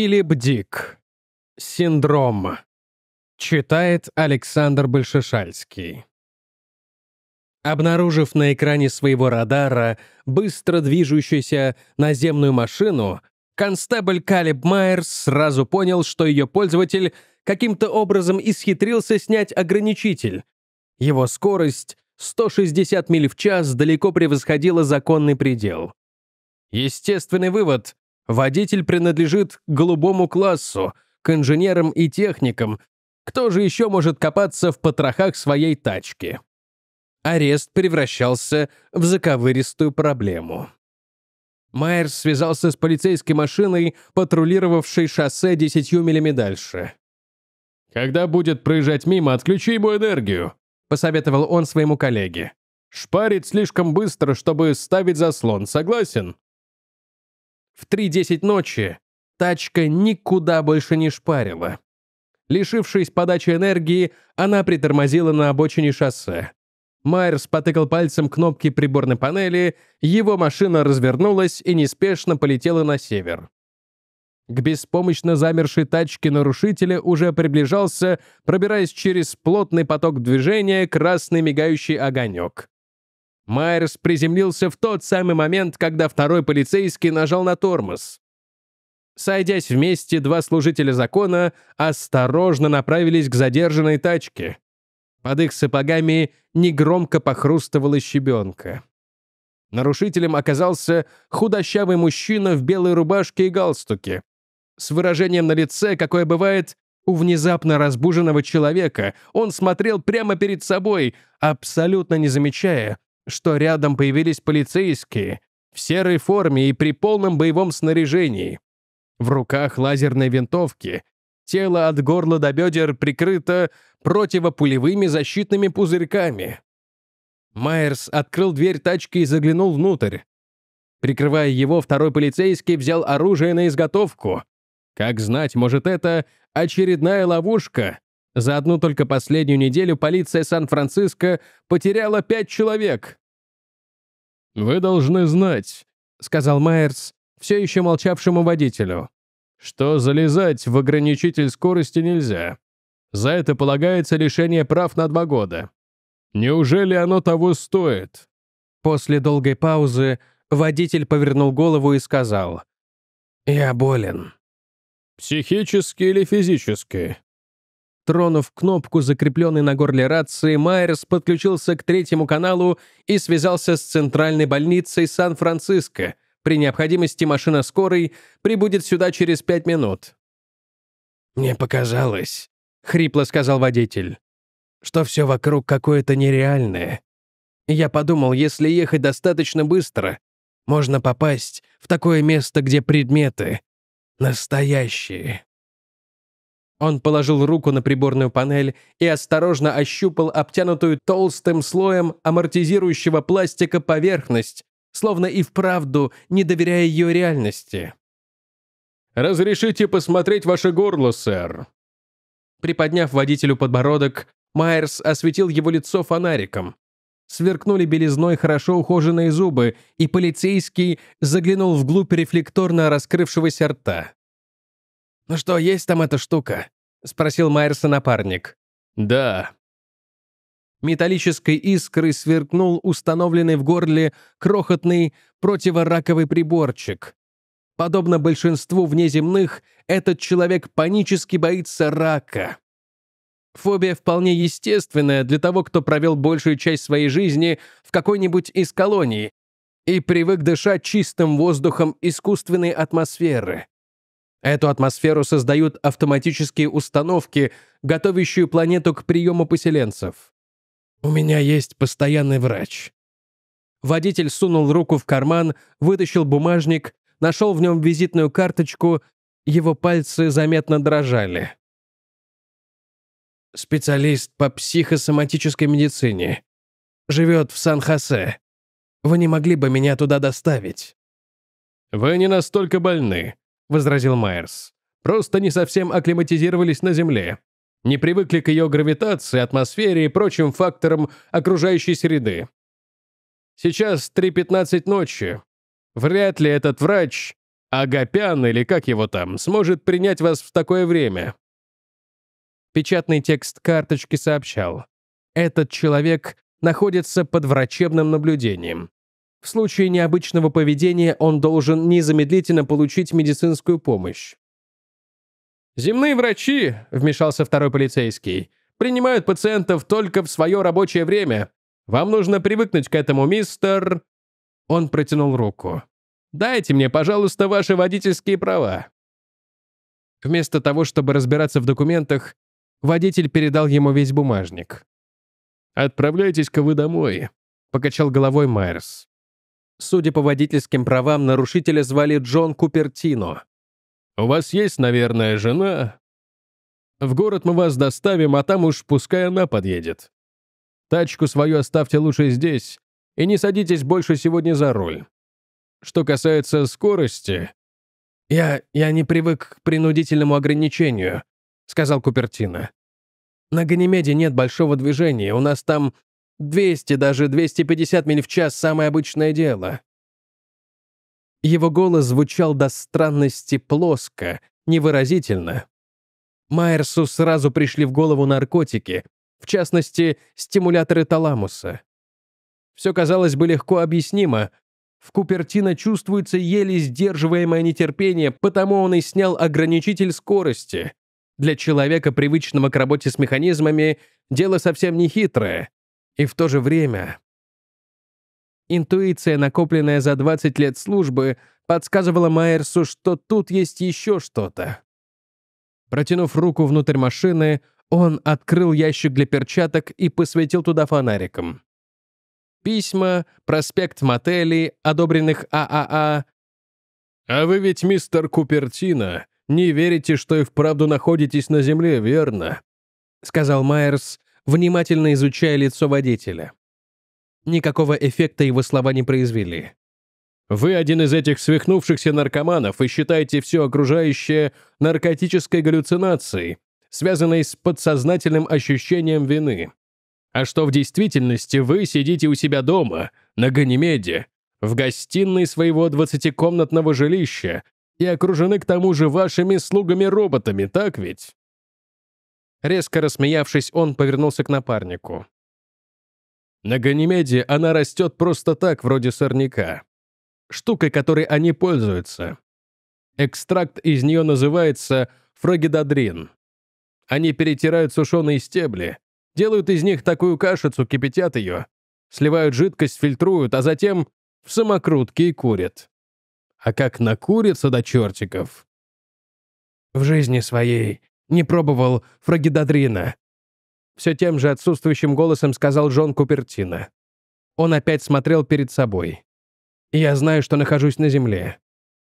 Филипп Дик. Синдром. Читает Александр Большешальский. Обнаружив на экране своего радара быстро движущуюся наземную машину, констебль Калиб Майерс сразу понял, что ее пользователь каким-то образом исхитрился снять ограничитель. Его скорость 160 миль в час далеко превосходила законный предел. Естественный вывод Водитель принадлежит к голубому классу, к инженерам и техникам. Кто же еще может копаться в потрохах своей тачки? Арест превращался в заковыристую проблему. Майерс связался с полицейской машиной, патрулировавшей шоссе десятью милями дальше. «Когда будет проезжать мимо, отключи ему энергию», — посоветовал он своему коллеге. «Шпарит слишком быстро, чтобы ставить заслон, согласен?» В 3.10 ночи тачка никуда больше не шпарила. Лишившись подачи энергии, она притормозила на обочине шоссе. Майерс потыкал пальцем кнопки приборной панели, его машина развернулась и неспешно полетела на север. К беспомощно замершей тачке нарушителя уже приближался, пробираясь через плотный поток движения, красный мигающий огонек. Майерс приземлился в тот самый момент, когда второй полицейский нажал на тормоз. Сойдясь вместе, два служителя закона осторожно направились к задержанной тачке. Под их сапогами негромко похрустывала щебенка. Нарушителем оказался худощавый мужчина в белой рубашке и галстуке. С выражением на лице, какое бывает у внезапно разбуженного человека, он смотрел прямо перед собой, абсолютно не замечая, что рядом появились полицейские в серой форме и при полном боевом снаряжении. В руках лазерной винтовки тело от горла до бедер прикрыто противопулевыми защитными пузырьками. Майерс открыл дверь тачки и заглянул внутрь. Прикрывая его, второй полицейский взял оружие на изготовку. Как знать, может, это очередная ловушка. За одну только последнюю неделю полиция Сан-Франциско потеряла пять человек. «Вы должны знать», — сказал Майерс, все еще молчавшему водителю, «что залезать в ограничитель скорости нельзя. За это полагается лишение прав на два года. Неужели оно того стоит?» После долгой паузы водитель повернул голову и сказал, «Я болен». «Психически или физически?» Тронув кнопку, закрепленной на горле рации, Майерс подключился к третьему каналу и связался с центральной больницей Сан-Франциско. При необходимости машина скорой прибудет сюда через пять минут. «Мне показалось», — хрипло сказал водитель, «что все вокруг какое-то нереальное. Я подумал, если ехать достаточно быстро, можно попасть в такое место, где предметы настоящие». Он положил руку на приборную панель и осторожно ощупал обтянутую толстым слоем амортизирующего пластика поверхность, словно и вправду не доверяя ее реальности. «Разрешите посмотреть ваше горло, сэр?» Приподняв водителю подбородок, Майерс осветил его лицо фонариком. Сверкнули белизной хорошо ухоженные зубы, и полицейский заглянул вглубь рефлекторно раскрывшегося рта. «Ну что, есть там эта штука?» — спросил Майерса напарник. «Да». Металлической искрой сверкнул установленный в горле крохотный противораковый приборчик. Подобно большинству внеземных, этот человек панически боится рака. Фобия вполне естественная для того, кто провел большую часть своей жизни в какой-нибудь из колоний и привык дышать чистым воздухом искусственной атмосферы. Эту атмосферу создают автоматические установки, готовящие планету к приему поселенцев. «У меня есть постоянный врач». Водитель сунул руку в карман, вытащил бумажник, нашел в нем визитную карточку, его пальцы заметно дрожали. «Специалист по психосоматической медицине. Живет в Сан-Хосе. Вы не могли бы меня туда доставить?» «Вы не настолько больны», — возразил Майерс. «Просто не совсем акклиматизировались на Земле. Не привыкли к ее гравитации, атмосфере и прочим факторам окружающей среды. Сейчас 3.15 ночи. Вряд ли этот врач, Агапян или как его там, сможет принять вас в такое время». Печатный текст карточки сообщал. «Этот человек находится под врачебным наблюдением. В случае необычного поведения он должен незамедлительно получить медицинскую помощь. «Земные врачи», — вмешался второй полицейский, — «принимают пациентов только в свое рабочее время. Вам нужно привыкнуть к этому, мистер...» Он протянул руку. «Дайте мне, пожалуйста, ваши водительские права». Вместо того, чтобы разбираться в документах, водитель передал ему весь бумажник. «Отправляйтесь-ка вы домой», — покачал головой Майерс. Судя по водительским правам, нарушителя звали Джон Купертино. «У вас есть, наверное, жена?» «В город мы вас доставим, а там уж пускай она подъедет. Тачку свою оставьте лучше здесь и не садитесь больше сегодня за руль. Что касается скорости...» «Я... я не привык к принудительному ограничению», — сказал Купертино. «На Ганимеде нет большого движения, у нас там 200, даже 250 миль в час — самое обычное дело. Его голос звучал до странности плоско, невыразительно. Майерсу сразу пришли в голову наркотики, в частности, стимуляторы таламуса. Все, казалось бы, легко объяснимо. В Купертино чувствуется еле сдерживаемое нетерпение, потому он и снял ограничитель скорости. Для человека, привычного к работе с механизмами, дело совсем не хитрое. И в то же время... Интуиция, накопленная за 20 лет службы, подсказывала Майерсу, что тут есть еще что-то. Протянув руку внутрь машины, он открыл ящик для перчаток и посветил туда фонариком. Письма, проспект мотелей, одобренных ААА. А, а. «А вы ведь, мистер Купертино, не верите, что и вправду находитесь на Земле, верно?» — сказал Майерс, внимательно изучая лицо водителя. Никакого эффекта его слова не произвели. «Вы один из этих свихнувшихся наркоманов и считаете все окружающее наркотической галлюцинацией, связанной с подсознательным ощущением вины. А что в действительности вы сидите у себя дома, на Ганимеде, в гостиной своего двадцатикомнатного жилища и окружены к тому же вашими слугами-роботами, так ведь? Резко рассмеявшись, он повернулся к напарнику. На Ганимеде она растет просто так, вроде сорняка. Штукой, которой они пользуются. Экстракт из нее называется фрагидодрин. Они перетирают сушеные стебли, делают из них такую кашицу, кипятят ее, сливают жидкость, фильтруют, а затем в самокрутке и курят. А как накурятся до чертиков. В жизни своей не пробовал фрагидадрина». Все тем же отсутствующим голосом сказал Джон Купертино. Он опять смотрел перед собой. «Я знаю, что нахожусь на земле.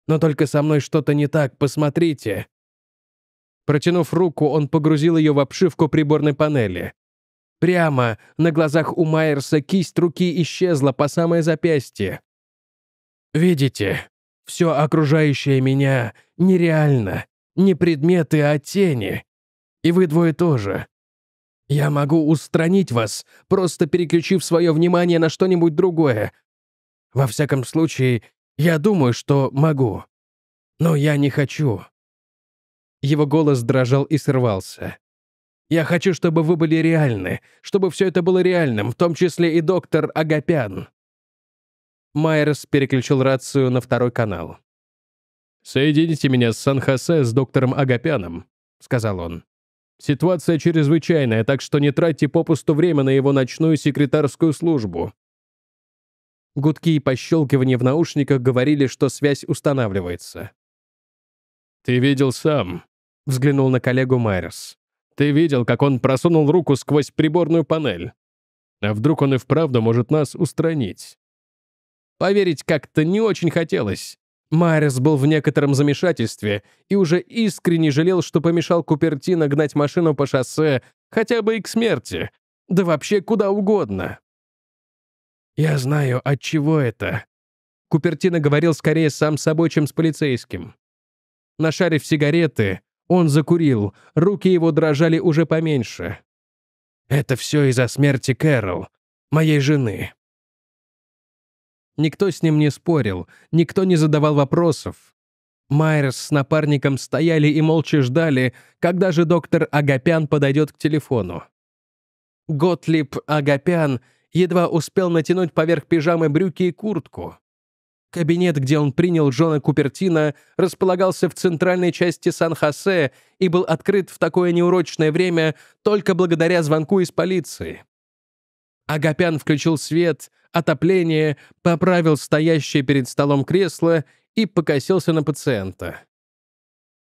Но только со мной что-то не так, посмотрите». Протянув руку, он погрузил ее в обшивку приборной панели. Прямо на глазах у Майерса кисть руки исчезла по самое запястье. «Видите, все окружающее меня нереально не предметы, а тени. И вы двое тоже. Я могу устранить вас, просто переключив свое внимание на что-нибудь другое. Во всяком случае, я думаю, что могу. Но я не хочу». Его голос дрожал и срывался. «Я хочу, чтобы вы были реальны, чтобы все это было реальным, в том числе и доктор Агапян». Майерс переключил рацию на второй канал. «Соедините меня с Сан-Хосе с доктором Агапяном», — сказал он. «Ситуация чрезвычайная, так что не тратьте попусту время на его ночную секретарскую службу». Гудки и пощелкивания в наушниках говорили, что связь устанавливается. «Ты видел сам», — взглянул на коллегу Майерс. «Ты видел, как он просунул руку сквозь приборную панель. А вдруг он и вправду может нас устранить?» Поверить как-то не очень хотелось. Майерс был в некотором замешательстве и уже искренне жалел, что помешал Купертино гнать машину по шоссе хотя бы и к смерти, да вообще куда угодно. «Я знаю, от чего это». Купертино говорил скорее сам собой, чем с полицейским. Нашарив сигареты, он закурил, руки его дрожали уже поменьше. «Это все из-за смерти Кэрол, моей жены». Никто с ним не спорил, никто не задавал вопросов. Майерс с напарником стояли и молча ждали, когда же доктор Агапян подойдет к телефону. Готлиб Агапян едва успел натянуть поверх пижамы брюки и куртку. Кабинет, где он принял Джона Купертина, располагался в центральной части Сан-Хосе и был открыт в такое неурочное время только благодаря звонку из полиции. Агапян включил свет, отопление, поправил стоящее перед столом кресло и покосился на пациента.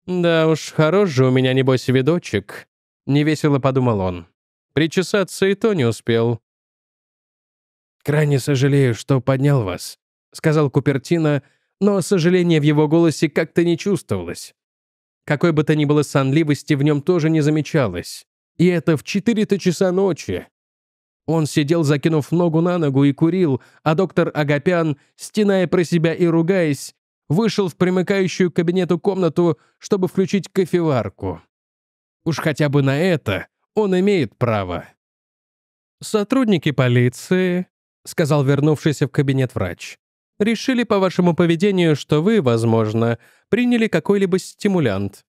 «Да уж, хорош же у меня, небось, видочек», — невесело подумал он. «Причесаться и то не успел». «Крайне сожалею, что поднял вас», — сказал Купертино, но сожаление в его голосе как-то не чувствовалось. Какой бы то ни было сонливости в нем тоже не замечалось. И это в четыре то часа ночи, он сидел, закинув ногу на ногу и курил, а доктор Агапян, стеная про себя и ругаясь, вышел в примыкающую к кабинету комнату, чтобы включить кофеварку. Уж хотя бы на это он имеет право. «Сотрудники полиции», — сказал вернувшийся в кабинет врач, «решили по вашему поведению, что вы, возможно, приняли какой-либо стимулянт.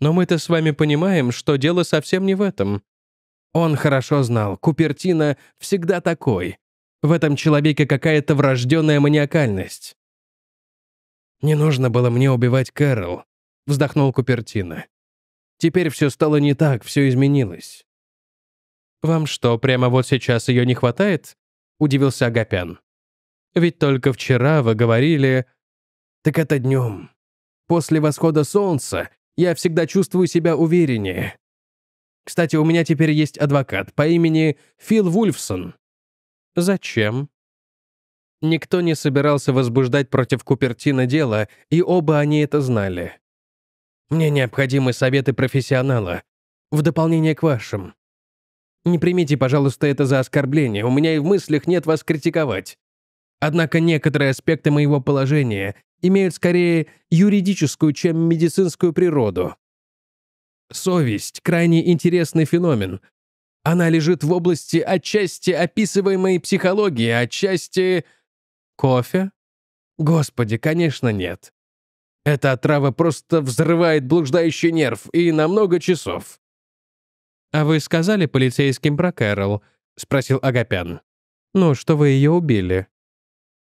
Но мы-то с вами понимаем, что дело совсем не в этом. Он хорошо знал, Купертино всегда такой. В этом человеке какая-то врожденная маниакальность. «Не нужно было мне убивать Кэрол», — вздохнул Купертино. «Теперь все стало не так, все изменилось». «Вам что, прямо вот сейчас ее не хватает?» — удивился Агапян. «Ведь только вчера вы говорили...» «Так это днем. После восхода солнца я всегда чувствую себя увереннее. Кстати, у меня теперь есть адвокат по имени Фил Вульфсон. Зачем? Никто не собирался возбуждать против Купертина дело, и оба они это знали. Мне необходимы советы профессионала, в дополнение к вашим. Не примите, пожалуйста, это за оскорбление, у меня и в мыслях нет вас критиковать. Однако некоторые аспекты моего положения имеют скорее юридическую, чем медицинскую природу. Совесть – крайне интересный феномен. Она лежит в области отчасти описываемой психологии, отчасти... Кофе? Господи, конечно, нет. Эта отрава просто взрывает блуждающий нерв и на много часов. «А вы сказали полицейским про Кэрол?» — спросил Агапян. «Ну, что вы ее убили?»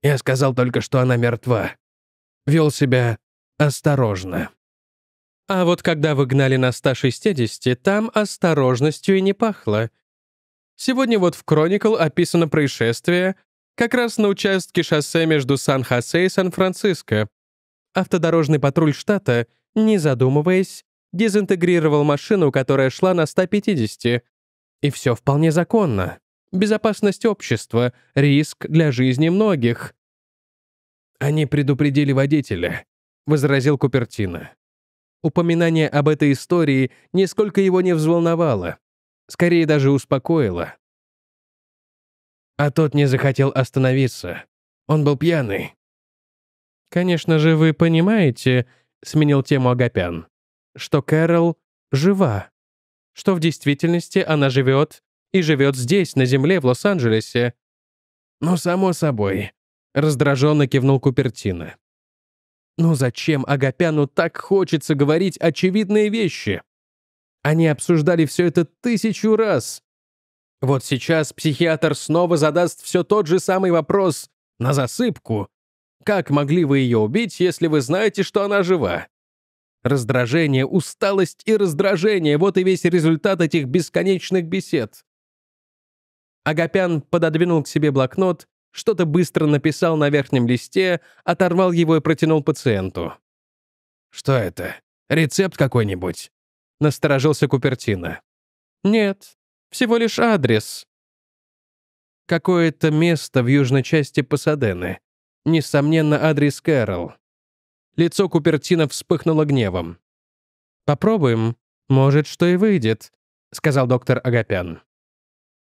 «Я сказал только, что она мертва. Вел себя осторожно». А вот когда вы гнали на 160, там осторожностью и не пахло. Сегодня вот в «Кроникл» описано происшествие как раз на участке шоссе между Сан-Хосе и Сан-Франциско. Автодорожный патруль штата, не задумываясь, дезинтегрировал машину, которая шла на 150. И все вполне законно. Безопасность общества, риск для жизни многих. «Они предупредили водителя», — возразил Купертино. Упоминание об этой истории нисколько его не взволновало, скорее даже успокоило. А тот не захотел остановиться. Он был пьяный. «Конечно же, вы понимаете», — сменил тему Агапян, «что Кэрол жива, что в действительности она живет и живет здесь, на земле, в Лос-Анджелесе». «Ну, само собой», — раздраженно кивнул Купертино. Но «Ну зачем Агапяну так хочется говорить очевидные вещи? Они обсуждали все это тысячу раз. Вот сейчас психиатр снова задаст все тот же самый вопрос на засыпку. Как могли вы ее убить, если вы знаете, что она жива? Раздражение, усталость и раздражение — вот и весь результат этих бесконечных бесед. Агапян пододвинул к себе блокнот что-то быстро написал на верхнем листе, оторвал его и протянул пациенту. «Что это? Рецепт какой-нибудь?» — насторожился Купертино. «Нет, всего лишь адрес». Какое-то место в южной части Пасадены. Несомненно, адрес Кэрол. Лицо Купертино вспыхнуло гневом. «Попробуем. Может, что и выйдет», — сказал доктор Агапян.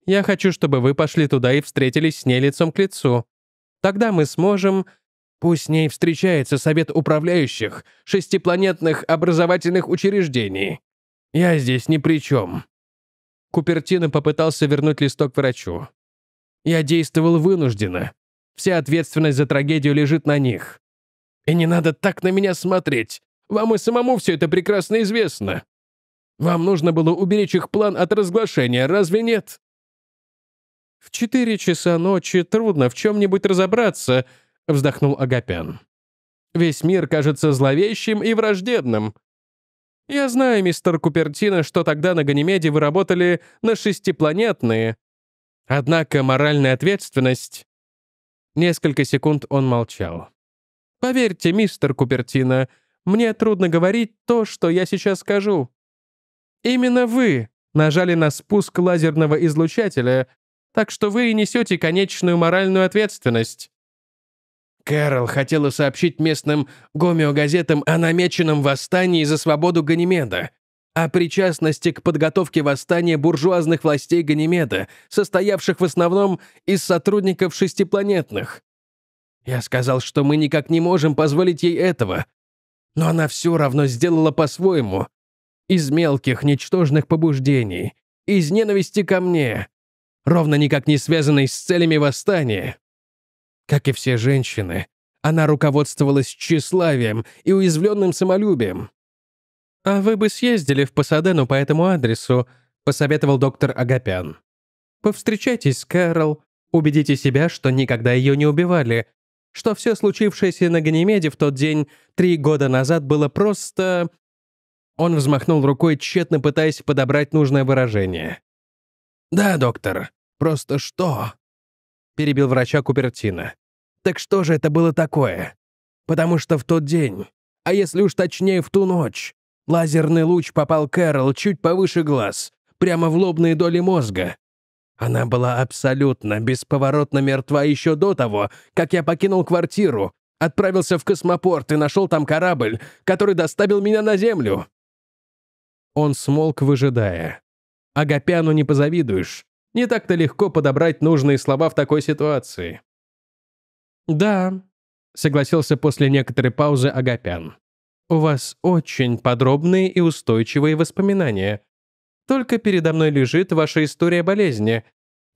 Я хочу, чтобы вы пошли туда и встретились с ней лицом к лицу. Тогда мы сможем... Пусть с ней встречается совет управляющих шестипланетных образовательных учреждений. Я здесь ни при чем. Купертино попытался вернуть листок врачу. Я действовал вынужденно. Вся ответственность за трагедию лежит на них. И не надо так на меня смотреть. Вам и самому все это прекрасно известно. Вам нужно было уберечь их план от разглашения, разве нет? «В четыре часа ночи трудно в чем-нибудь разобраться», — вздохнул Агапян. «Весь мир кажется зловещим и враждебным». «Я знаю, мистер Купертино, что тогда на Ганимеде вы работали на шестипланетные. Однако моральная ответственность...» Несколько секунд он молчал. «Поверьте, мистер Купертино, мне трудно говорить то, что я сейчас скажу. Именно вы нажали на спуск лазерного излучателя, так что вы и несете конечную моральную ответственность». Кэрол хотела сообщить местным гомеогазетам о намеченном восстании за свободу Ганимеда, о причастности к подготовке восстания буржуазных властей Ганимеда, состоявших в основном из сотрудников шестипланетных. Я сказал, что мы никак не можем позволить ей этого. Но она все равно сделала по-своему. Из мелких, ничтожных побуждений. Из ненависти ко мне ровно никак не связанной с целями восстания. Как и все женщины, она руководствовалась тщеславием и уязвленным самолюбием. «А вы бы съездили в Пасадену по этому адресу», — посоветовал доктор Агапян. «Повстречайтесь с Кэрол, убедите себя, что никогда ее не убивали, что все случившееся на Ганимеде в тот день три года назад было просто...» Он взмахнул рукой, тщетно пытаясь подобрать нужное выражение. «Да, доктор», Просто что?» — перебил врача Купертина. «Так что же это было такое? Потому что в тот день, а если уж точнее в ту ночь, лазерный луч попал Кэрол чуть повыше глаз, прямо в лобные доли мозга. Она была абсолютно, бесповоротно мертва еще до того, как я покинул квартиру, отправился в космопорт и нашел там корабль, который доставил меня на Землю». Он смолк, выжидая. Агапяну не позавидуешь. Не так-то легко подобрать нужные слова в такой ситуации. «Да», — согласился после некоторой паузы Агапян. «У вас очень подробные и устойчивые воспоминания. Только передо мной лежит ваша история болезни.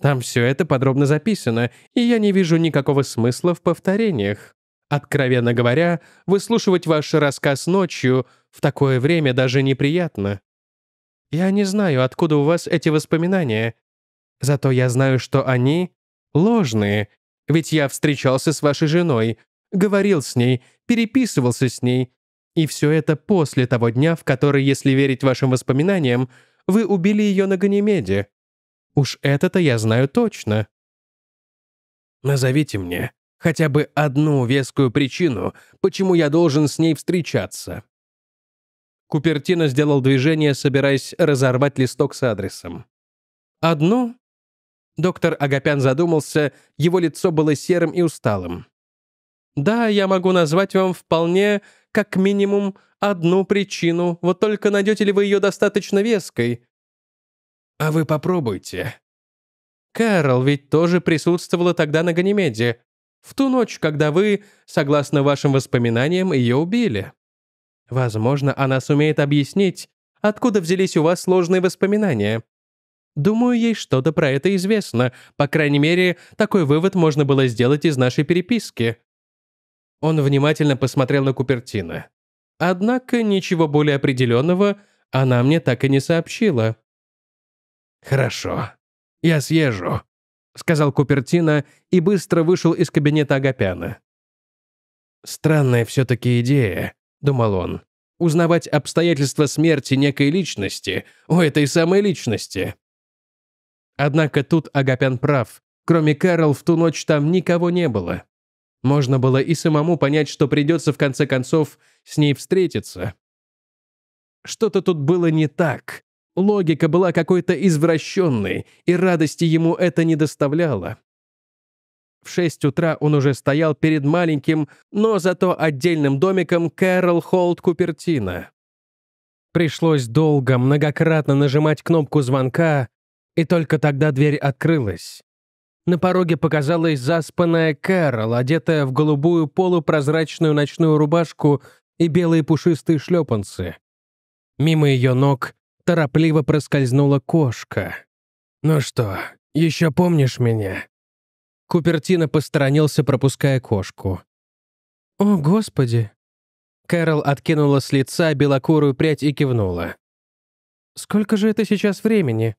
Там все это подробно записано, и я не вижу никакого смысла в повторениях. Откровенно говоря, выслушивать ваш рассказ ночью в такое время даже неприятно. Я не знаю, откуда у вас эти воспоминания. Зато я знаю, что они ложные, ведь я встречался с вашей женой, говорил с ней, переписывался с ней. И все это после того дня, в который, если верить вашим воспоминаниям, вы убили ее на Ганимеде. Уж это-то я знаю точно. Назовите мне хотя бы одну вескую причину, почему я должен с ней встречаться. Купертино сделал движение, собираясь разорвать листок с адресом. Одну? Доктор Агапян задумался, его лицо было серым и усталым. «Да, я могу назвать вам вполне, как минимум, одну причину, вот только найдете ли вы ее достаточно веской?» «А вы попробуйте». Кэрол ведь тоже присутствовала тогда на Ганимеде, в ту ночь, когда вы, согласно вашим воспоминаниям, ее убили. Возможно, она сумеет объяснить, откуда взялись у вас сложные воспоминания. Думаю, ей что-то про это известно. По крайней мере, такой вывод можно было сделать из нашей переписки. Он внимательно посмотрел на Купертина. Однако ничего более определенного она мне так и не сообщила. «Хорошо, я съезжу», — сказал Купертина и быстро вышел из кабинета Агапяна. «Странная все-таки идея», — думал он, — «узнавать обстоятельства смерти некой личности у этой самой личности». Однако тут Агапян прав. Кроме Кэрол, в ту ночь там никого не было. Можно было и самому понять, что придется в конце концов с ней встретиться. Что-то тут было не так. Логика была какой-то извращенной, и радости ему это не доставляло. В шесть утра он уже стоял перед маленьким, но зато отдельным домиком Кэрол Холд Купертина. Пришлось долго, многократно нажимать кнопку звонка, и только тогда дверь открылась. На пороге показалась заспанная Кэрол, одетая в голубую полупрозрачную ночную рубашку и белые пушистые шлепанцы. Мимо ее ног торопливо проскользнула кошка. «Ну что, еще помнишь меня?» Купертино посторонился, пропуская кошку. «О, Господи!» Кэрол откинула с лица белокурую прядь и кивнула. «Сколько же это сейчас времени?»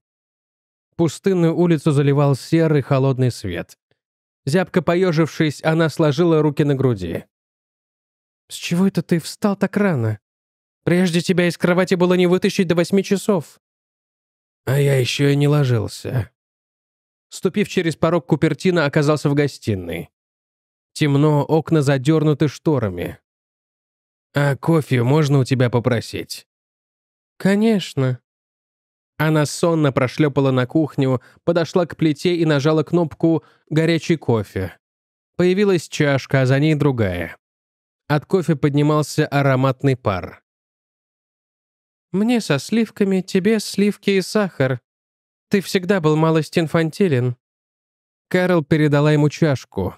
пустынную улицу заливал серый холодный свет. Зябко поежившись, она сложила руки на груди. «С чего это ты встал так рано? Прежде тебя из кровати было не вытащить до восьми часов». «А я еще и не ложился». Ступив через порог, Купертина оказался в гостиной. Темно, окна задернуты шторами. «А кофе можно у тебя попросить?» «Конечно», она сонно прошлепала на кухню, подошла к плите и нажала кнопку «Горячий кофе». Появилась чашка, а за ней другая. От кофе поднимался ароматный пар. «Мне со сливками, тебе сливки и сахар. Ты всегда был малость инфантилен». Карл передала ему чашку.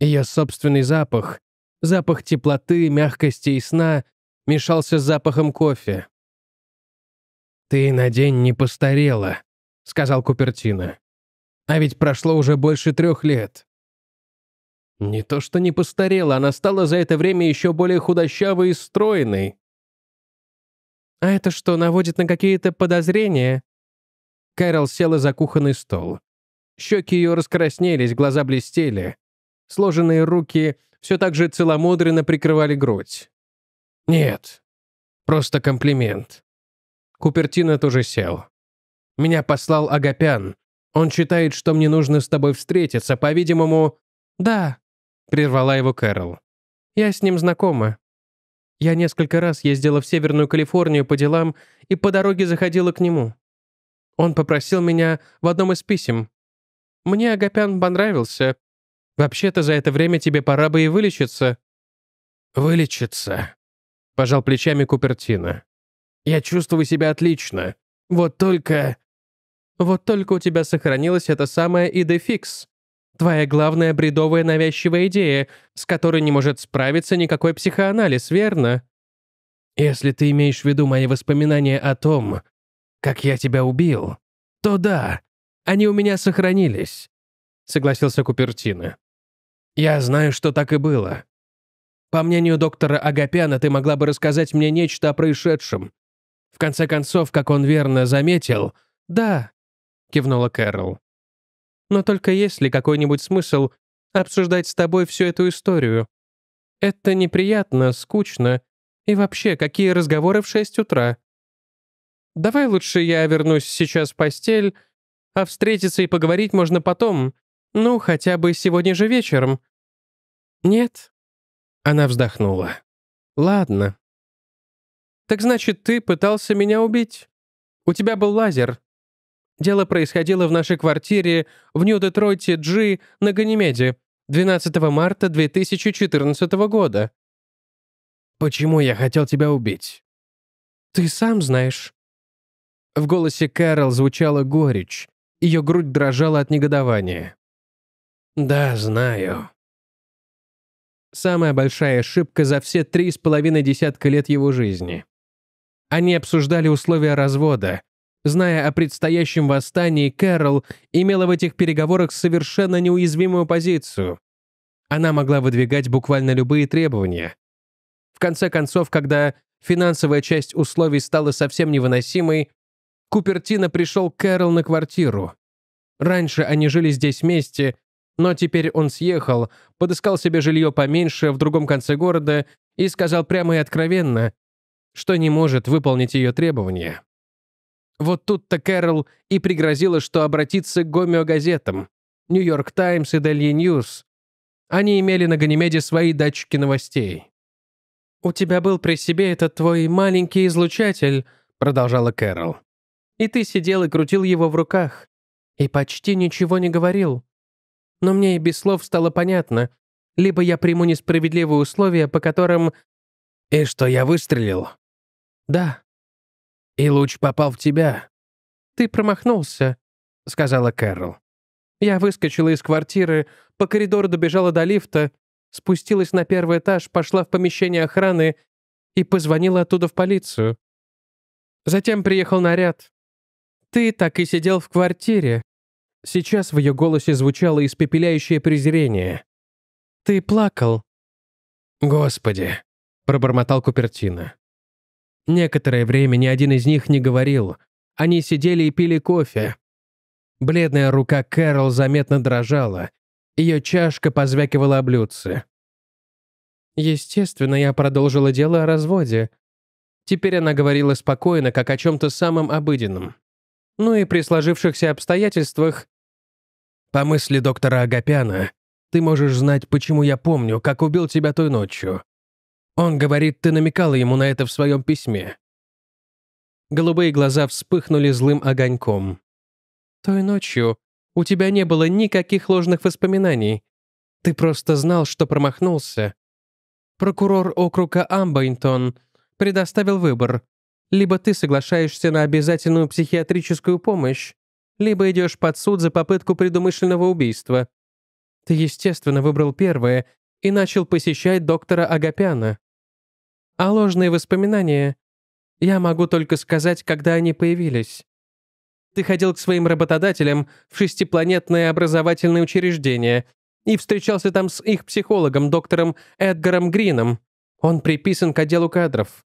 Ее собственный запах, запах теплоты, мягкости и сна, мешался с запахом кофе. «Ты на день не постарела», — сказал Купертино. «А ведь прошло уже больше трех лет». Не то что не постарела, она стала за это время еще более худощавой и стройной. «А это что, наводит на какие-то подозрения?» Кайрол села за кухонный стол. Щеки ее раскраснелись, глаза блестели. Сложенные руки все так же целомудренно прикрывали грудь. «Нет, просто комплимент. Купертино тоже сел. «Меня послал Агапян. Он считает, что мне нужно с тобой встретиться, по-видимому...» «Да», — прервала его Кэрол. «Я с ним знакома. Я несколько раз ездила в Северную Калифорнию по делам и по дороге заходила к нему. Он попросил меня в одном из писем. Мне Агапян понравился. Вообще-то за это время тебе пора бы и вылечиться». «Вылечиться», — пожал плечами Купертино. Я чувствую себя отлично. Вот только... Вот только у тебя сохранилась эта самая идефикс. Твоя главная бредовая навязчивая идея, с которой не может справиться никакой психоанализ, верно? Если ты имеешь в виду мои воспоминания о том, как я тебя убил, то да, они у меня сохранились», — согласился Купертино. «Я знаю, что так и было. По мнению доктора Агапяна, ты могла бы рассказать мне нечто о происшедшем, в конце концов, как он верно заметил, «Да», — кивнула Кэрол. «Но только есть ли какой-нибудь смысл обсуждать с тобой всю эту историю? Это неприятно, скучно. И вообще, какие разговоры в шесть утра? Давай лучше я вернусь сейчас в постель, а встретиться и поговорить можно потом, ну, хотя бы сегодня же вечером». «Нет». Она вздохнула. «Ладно». Так значит, ты пытался меня убить? У тебя был лазер. Дело происходило в нашей квартире в Нью-Детройте Джи на Ганимеде 12 марта 2014 года. Почему я хотел тебя убить? Ты сам знаешь. В голосе Кэрол звучала горечь. Ее грудь дрожала от негодования. Да, знаю. Самая большая ошибка за все три с половиной десятка лет его жизни. Они обсуждали условия развода. Зная о предстоящем восстании, Кэрол имела в этих переговорах совершенно неуязвимую позицию. Она могла выдвигать буквально любые требования. В конце концов, когда финансовая часть условий стала совсем невыносимой, Купертино пришел Кэрол на квартиру. Раньше они жили здесь вместе, но теперь он съехал, подыскал себе жилье поменьше в другом конце города и сказал прямо и откровенно, что не может выполнить ее требования. Вот тут-то Кэрол и пригрозила, что обратится к гомеогазетам, Нью-Йорк Таймс и Дельи Ньюс. Они имели на Ганимеде свои датчики новостей. «У тебя был при себе этот твой маленький излучатель», — продолжала Кэрол. «И ты сидел и крутил его в руках, и почти ничего не говорил. Но мне и без слов стало понятно, либо я приму несправедливые условия, по которым...» «И что я выстрелил?» «Да». «И луч попал в тебя». «Ты промахнулся», — сказала Кэрол. Я выскочила из квартиры, по коридору добежала до лифта, спустилась на первый этаж, пошла в помещение охраны и позвонила оттуда в полицию. Затем приехал наряд. «Ты так и сидел в квартире». Сейчас в ее голосе звучало испепеляющее презрение. «Ты плакал». «Господи», — пробормотал Купертино. Некоторое время ни один из них не говорил. Они сидели и пили кофе. Бледная рука Кэрол заметно дрожала. Ее чашка позвякивала о блюдце. Естественно, я продолжила дело о разводе. Теперь она говорила спокойно, как о чем-то самом обыденном. Ну и при сложившихся обстоятельствах... По мысли доктора Агапяна, ты можешь знать, почему я помню, как убил тебя той ночью. Он говорит, ты намекала ему на это в своем письме». Голубые глаза вспыхнули злым огоньком. «Той ночью у тебя не было никаких ложных воспоминаний. Ты просто знал, что промахнулся. Прокурор округа Амбайнтон предоставил выбор. Либо ты соглашаешься на обязательную психиатрическую помощь, либо идешь под суд за попытку предумышленного убийства. Ты, естественно, выбрал первое и начал посещать доктора Агапяна. А ложные воспоминания? Я могу только сказать, когда они появились. Ты ходил к своим работодателям в шестипланетное образовательное учреждение и встречался там с их психологом, доктором Эдгаром Грином. Он приписан к отделу кадров.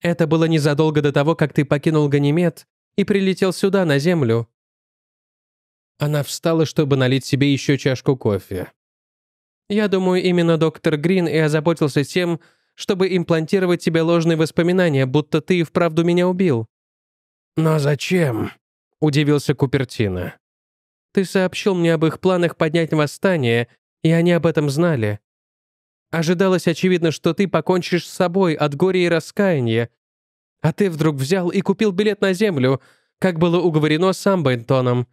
Это было незадолго до того, как ты покинул Ганимед и прилетел сюда, на Землю». Она встала, чтобы налить себе еще чашку кофе. «Я думаю, именно доктор Грин и озаботился тем, чтобы имплантировать тебе ложные воспоминания, будто ты и вправду меня убил». «Но зачем?» — удивился Купертино. «Ты сообщил мне об их планах поднять восстание, и они об этом знали. Ожидалось, очевидно, что ты покончишь с собой от горя и раскаяния, а ты вдруг взял и купил билет на землю, как было уговорено с Амбентоном.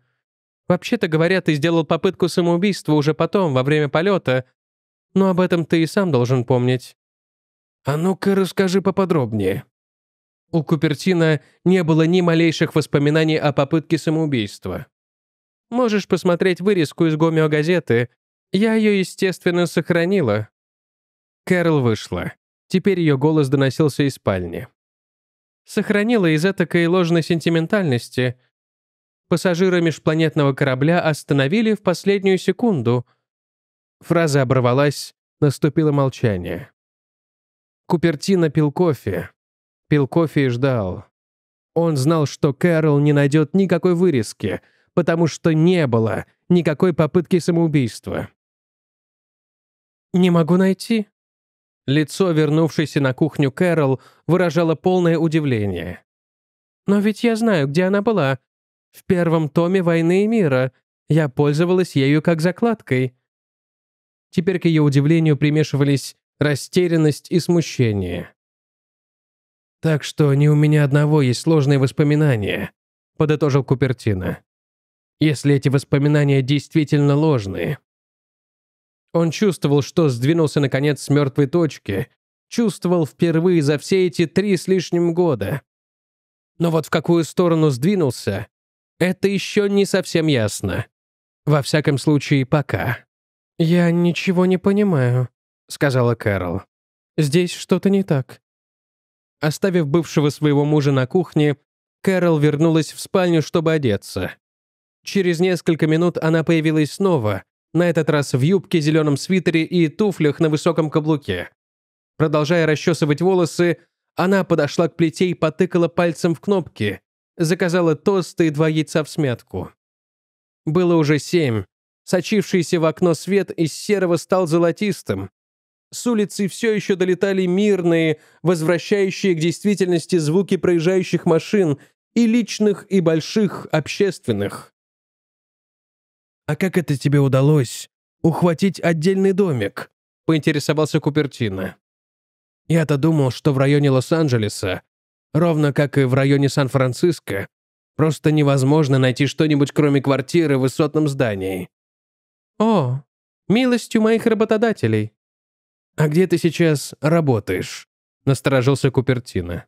Вообще-то говоря, ты сделал попытку самоубийства уже потом, во время полета, но об этом ты и сам должен помнить». «А ну-ка, расскажи поподробнее». У Купертина не было ни малейших воспоминаний о попытке самоубийства. Можешь посмотреть вырезку из гомеогазеты. Я ее, естественно, сохранила». Кэрол вышла. Теперь ее голос доносился из спальни. Сохранила из этакой ложной сентиментальности. Пассажира межпланетного корабля остановили в последнюю секунду. Фраза оборвалась, наступило молчание. Купертино пил кофе. Пил кофе и ждал. Он знал, что Кэрол не найдет никакой вырезки, потому что не было никакой попытки самоубийства. «Не могу найти». Лицо, вернувшееся на кухню Кэрол, выражало полное удивление. «Но ведь я знаю, где она была. В первом томе «Войны и мира». Я пользовалась ею как закладкой». Теперь к ее удивлению примешивались растерянность и смущение. «Так что не у меня одного есть сложные воспоминания», — подытожил Купертино. «Если эти воспоминания действительно ложные». Он чувствовал, что сдвинулся наконец с мертвой точки, чувствовал впервые за все эти три с лишним года. Но вот в какую сторону сдвинулся, это еще не совсем ясно. Во всяком случае, пока. «Я ничего не понимаю», — сказала Кэрол. «Здесь что-то не так». Оставив бывшего своего мужа на кухне, Кэрол вернулась в спальню, чтобы одеться. Через несколько минут она появилась снова, на этот раз в юбке, зеленом свитере и туфлях на высоком каблуке. Продолжая расчесывать волосы, она подошла к плите и потыкала пальцем в кнопки, заказала тосты и два яйца в смятку. Было уже семь. Сочившийся в окно свет из серого стал золотистым, с улицы все еще долетали мирные, возвращающие к действительности звуки проезжающих машин, и личных, и больших, общественных. «А как это тебе удалось? Ухватить отдельный домик?» — поинтересовался Купертино. «Я-то думал, что в районе Лос-Анджелеса, ровно как и в районе Сан-Франциско, просто невозможно найти что-нибудь, кроме квартиры в высотном здании». «О, милостью моих работодателей», «А где ты сейчас работаешь?» – насторожился Купертино.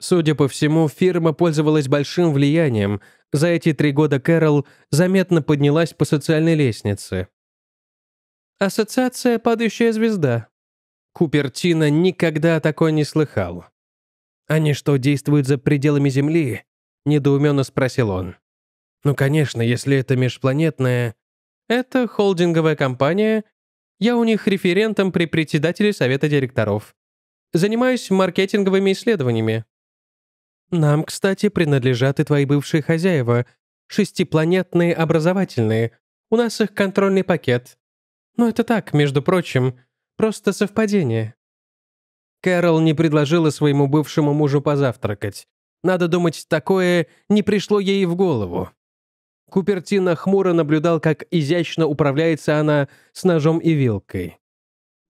Судя по всему, фирма пользовалась большим влиянием. За эти три года Кэрол заметно поднялась по социальной лестнице. «Ассоциация «Падающая звезда». Купертино никогда о такой не слыхал. «Они что, действуют за пределами Земли?» – недоуменно спросил он. «Ну, конечно, если это межпланетная...» «Это холдинговая компания, я у них референтом при председателе совета директоров. Занимаюсь маркетинговыми исследованиями. Нам, кстати, принадлежат и твои бывшие хозяева. Шестипланетные образовательные. У нас их контрольный пакет. Но это так, между прочим. Просто совпадение. Кэрол не предложила своему бывшему мужу позавтракать. Надо думать, такое не пришло ей в голову. Купертина хмуро наблюдал, как изящно управляется она с ножом и вилкой.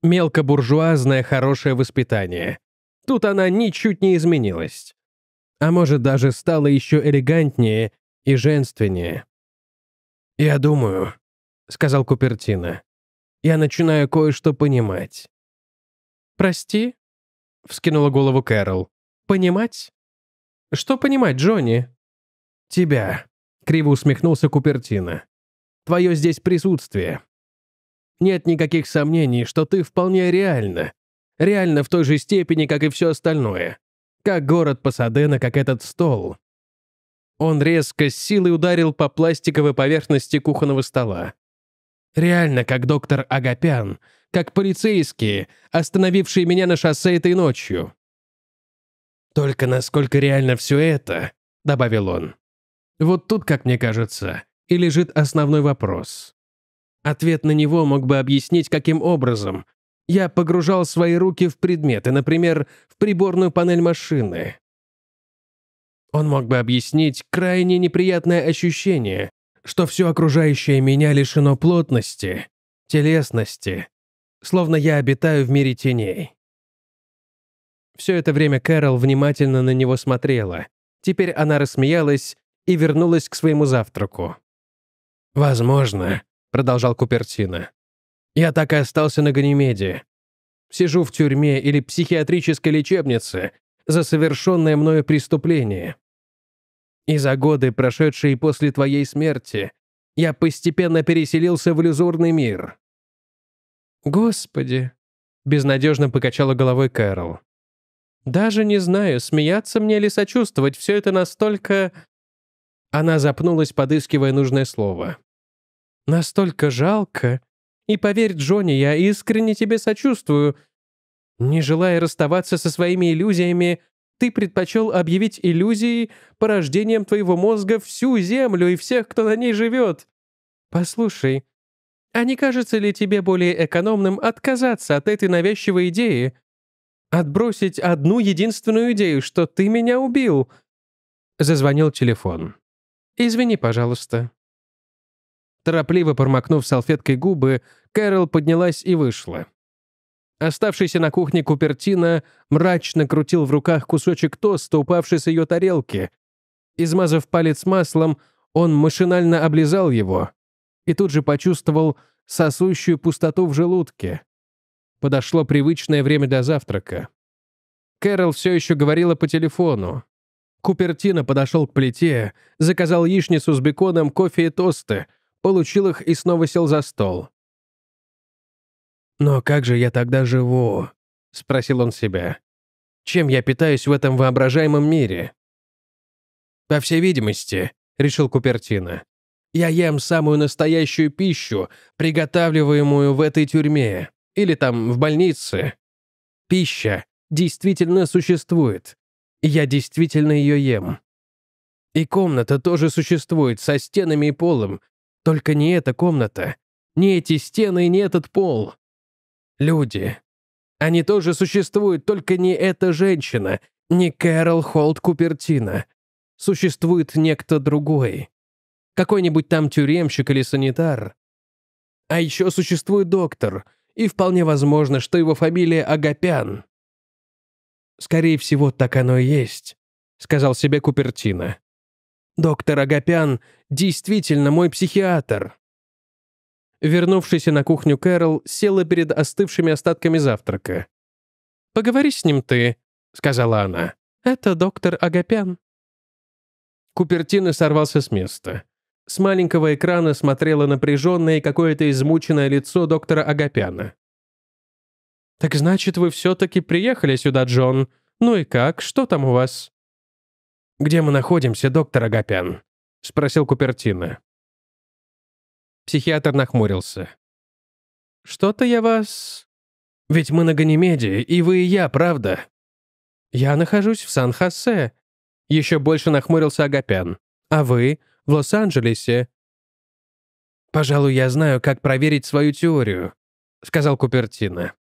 Мелкобуржуазное хорошее воспитание. Тут она ничуть не изменилась. А может, даже стала еще элегантнее и женственнее. «Я думаю», — сказал Купертина, — «я начинаю кое-что понимать». «Прости?» — вскинула голову Кэрол. «Понимать? Что понимать, Джонни?» «Тебя», Криво усмехнулся Купертино. «Твое здесь присутствие. Нет никаких сомнений, что ты вполне реально. Реально в той же степени, как и все остальное. Как город Пасадена, как этот стол». Он резко с силой ударил по пластиковой поверхности кухонного стола. «Реально, как доктор Агапян, как полицейские, остановившие меня на шоссе этой ночью». «Только насколько реально все это», — добавил он, вот тут, как мне кажется, и лежит основной вопрос. Ответ на него мог бы объяснить, каким образом. Я погружал свои руки в предметы, например, в приборную панель машины. Он мог бы объяснить крайне неприятное ощущение, что все окружающее меня лишено плотности, телесности, словно я обитаю в мире теней. Все это время Кэрол внимательно на него смотрела. Теперь она рассмеялась и вернулась к своему завтраку. «Возможно», — продолжал Купертино. «Я так и остался на Ганимеде. Сижу в тюрьме или психиатрической лечебнице за совершенное мною преступление. И за годы, прошедшие после твоей смерти, я постепенно переселился в иллюзорный мир». «Господи», — безнадежно покачала головой Кэрол. «Даже не знаю, смеяться мне или сочувствовать, все это настолько она запнулась, подыскивая нужное слово. «Настолько жалко. И поверь, Джонни, я искренне тебе сочувствую. Не желая расставаться со своими иллюзиями, ты предпочел объявить иллюзией порождением твоего мозга всю Землю и всех, кто на ней живет. Послушай, а не кажется ли тебе более экономным отказаться от этой навязчивой идеи? Отбросить одну единственную идею, что ты меня убил?» Зазвонил телефон. Извини, пожалуйста». Торопливо промокнув салфеткой губы, Кэрол поднялась и вышла. Оставшийся на кухне Купертина мрачно крутил в руках кусочек тоста, упавший с ее тарелки. Измазав палец маслом, он машинально облизал его и тут же почувствовал сосущую пустоту в желудке. Подошло привычное время для завтрака. Кэрол все еще говорила по телефону. Купертино подошел к плите, заказал яичницу с беконом, кофе и тосты, получил их и снова сел за стол. «Но как же я тогда живу?» — спросил он себя. «Чем я питаюсь в этом воображаемом мире?» «По всей видимости», — решил Купертино, «я ем самую настоящую пищу, приготавливаемую в этой тюрьме или там в больнице. Пища действительно существует, я действительно ее ем. И комната тоже существует, со стенами и полом. Только не эта комната, не эти стены и не этот пол. Люди. Они тоже существуют, только не эта женщина, не Кэрол Холд Купертина. Существует некто другой. Какой-нибудь там тюремщик или санитар. А еще существует доктор, и вполне возможно, что его фамилия Агапян. Скорее всего, так оно и есть», — сказал себе Купертино. «Доктор Агапян действительно мой психиатр». Вернувшийся на кухню Кэрол села перед остывшими остатками завтрака. «Поговори с ним ты», — сказала она. «Это доктор Агапян». Купертино сорвался с места. С маленького экрана смотрело напряженное и какое-то измученное лицо доктора Агапяна. «Так значит, вы все-таки приехали сюда, Джон. Ну и как? Что там у вас?» «Где мы находимся, доктор Агапян?» — спросил Купертино. Психиатр нахмурился. «Что-то я вас...» «Ведь мы на Ганимеде, и вы, и я, правда?» «Я нахожусь в Сан-Хосе». Еще больше нахмурился Агапян. «А вы? В Лос-Анджелесе?» «Пожалуй, я знаю, как проверить свою теорию», — сказал Купертино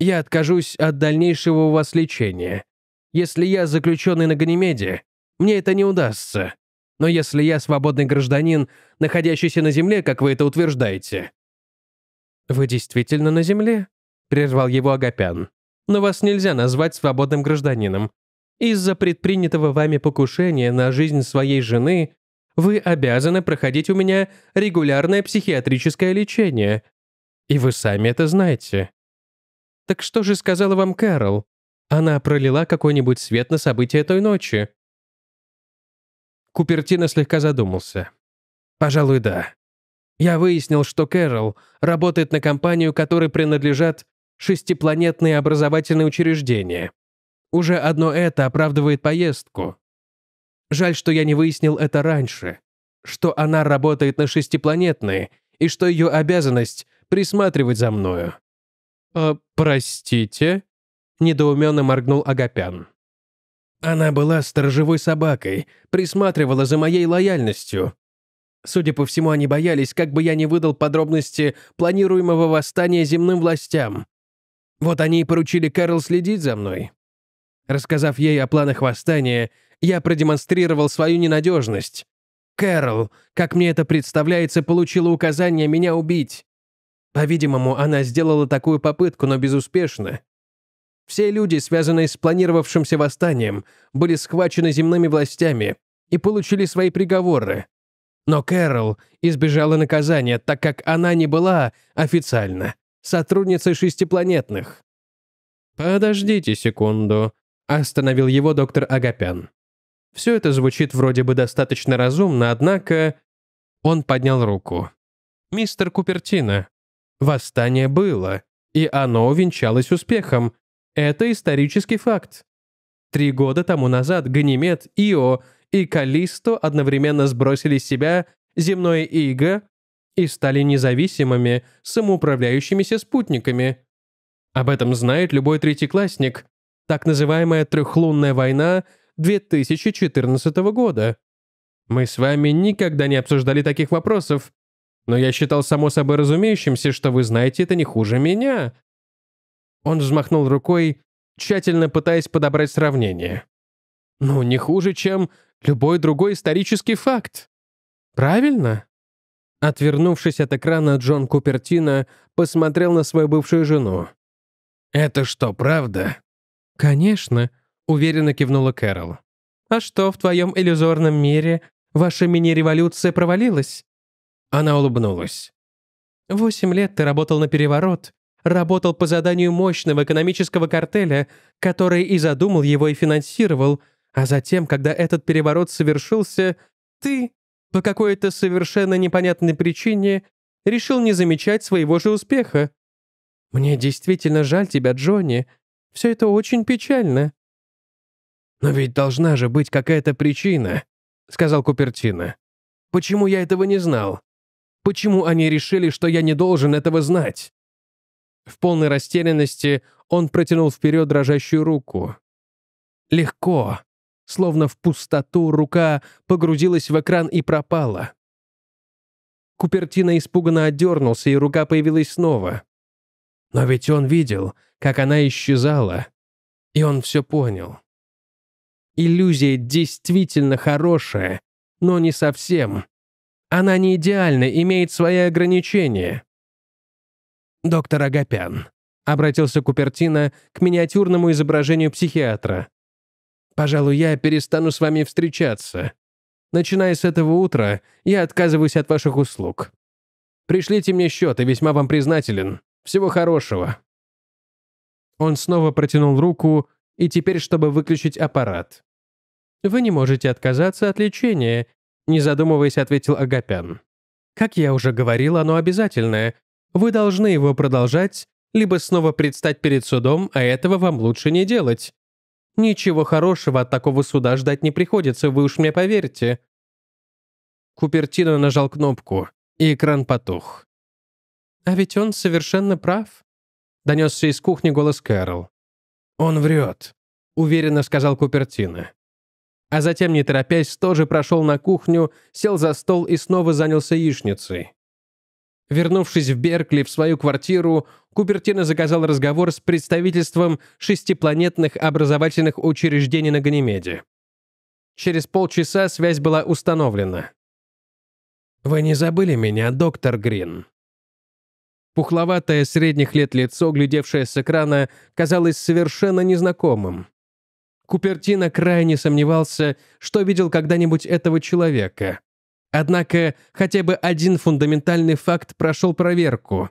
я откажусь от дальнейшего у вас лечения. Если я заключенный на Ганимеде, мне это не удастся. Но если я свободный гражданин, находящийся на земле, как вы это утверждаете...» «Вы действительно на земле?» — прервал его Агапян. «Но вас нельзя назвать свободным гражданином. Из-за предпринятого вами покушения на жизнь своей жены вы обязаны проходить у меня регулярное психиатрическое лечение. И вы сами это знаете. «Так что же сказала вам Кэрол? Она пролила какой-нибудь свет на события той ночи?» Купертино слегка задумался. «Пожалуй, да. Я выяснил, что Кэрол работает на компанию, которой принадлежат шестипланетные образовательные учреждения. Уже одно это оправдывает поездку. Жаль, что я не выяснил это раньше, что она работает на шестипланетные и что ее обязанность — присматривать за мною. «Э, «Простите?» — недоуменно моргнул Агапян. «Она была сторожевой собакой, присматривала за моей лояльностью. Судя по всему, они боялись, как бы я не выдал подробности планируемого восстания земным властям. Вот они и поручили Кэрол следить за мной. Рассказав ей о планах восстания, я продемонстрировал свою ненадежность. Кэрол, как мне это представляется, получила указание меня убить. По-видимому, она сделала такую попытку, но безуспешно. Все люди, связанные с планировавшимся восстанием, были схвачены земными властями и получили свои приговоры. Но Кэрол избежала наказания, так как она не была официально сотрудницей шестипланетных. «Подождите секунду», — остановил его доктор Агапян. «Все это звучит вроде бы достаточно разумно, однако...» Он поднял руку. «Мистер Купертино, Восстание было, и оно увенчалось успехом. Это исторический факт. Три года тому назад Ганимед, Ио и Калисто одновременно сбросили с себя земное иго и стали независимыми, самоуправляющимися спутниками. Об этом знает любой третьеклассник. Так называемая трехлунная война 2014 года. Мы с вами никогда не обсуждали таких вопросов, но я считал само собой разумеющимся, что вы знаете это не хуже меня». Он взмахнул рукой, тщательно пытаясь подобрать сравнение. «Ну, не хуже, чем любой другой исторический факт. Правильно?» Отвернувшись от экрана, Джон Купертино посмотрел на свою бывшую жену. «Это что, правда?» «Конечно», — уверенно кивнула Кэрол. «А что, в твоем иллюзорном мире ваша мини-революция провалилась? Она улыбнулась. «Восемь лет ты работал на переворот, работал по заданию мощного экономического картеля, который и задумал его и финансировал, а затем, когда этот переворот совершился, ты, по какой-то совершенно непонятной причине, решил не замечать своего же успеха. Мне действительно жаль тебя, Джонни. Все это очень печально». «Но ведь должна же быть какая-то причина», — сказал Купертино. «Почему я этого не знал? Почему они решили, что я не должен этого знать? В полной растерянности он протянул вперед дрожащую руку. Легко, словно в пустоту, рука погрузилась в экран и пропала. Купертина испуганно отдернулся, и рука появилась снова. Но ведь он видел, как она исчезала, и он все понял. Иллюзия действительно хорошая, но не совсем. Она не идеальна, имеет свои ограничения». «Доктор Агапян», — обратился Купертино к миниатюрному изображению психиатра. «Пожалуй, я перестану с вами встречаться. Начиная с этого утра, я отказываюсь от ваших услуг. Пришлите мне счет и весьма вам признателен. Всего хорошего». Он снова протянул руку, и теперь, чтобы выключить аппарат. «Вы не можете отказаться от лечения, не задумываясь, ответил Агапян. Как я уже говорил, оно обязательное. Вы должны его продолжать, либо снова предстать перед судом, а этого вам лучше не делать. Ничего хорошего от такого суда ждать не приходится, вы уж мне поверьте. Купертино нажал кнопку, и экран потух. «А ведь он совершенно прав», — донесся из кухни голос Кэрол. «Он врет», — уверенно сказал Купертино а затем, не торопясь, тоже прошел на кухню, сел за стол и снова занялся яичницей. Вернувшись в Беркли, в свою квартиру, Купертино заказал разговор с представительством шестипланетных образовательных учреждений на Ганимеде. Через полчаса связь была установлена. «Вы не забыли меня, доктор Грин?» Пухловатое средних лет лицо, глядевшее с экрана, казалось совершенно незнакомым. Купертино крайне сомневался, что видел когда-нибудь этого человека. Однако хотя бы один фундаментальный факт прошел проверку.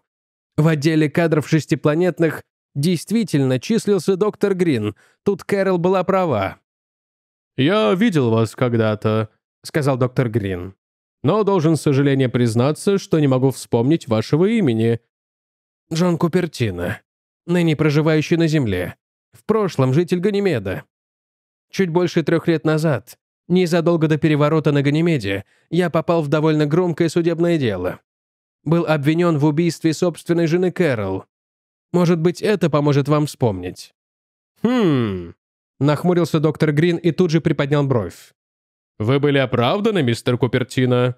В отделе кадров шестипланетных действительно числился доктор Грин. Тут Кэрол была права. «Я видел вас когда-то», — сказал доктор Грин. «Но должен, с сожалению, признаться, что не могу вспомнить вашего имени». «Джон Купертино, ныне проживающий на Земле. В прошлом житель Ганимеда. Чуть больше трех лет назад, незадолго до переворота на Ганимеде, я попал в довольно громкое судебное дело. Был обвинен в убийстве собственной жены Кэрол. Может быть, это поможет вам вспомнить. «Хм...» — нахмурился доктор Грин и тут же приподнял бровь. «Вы были оправданы, мистер Купертино?»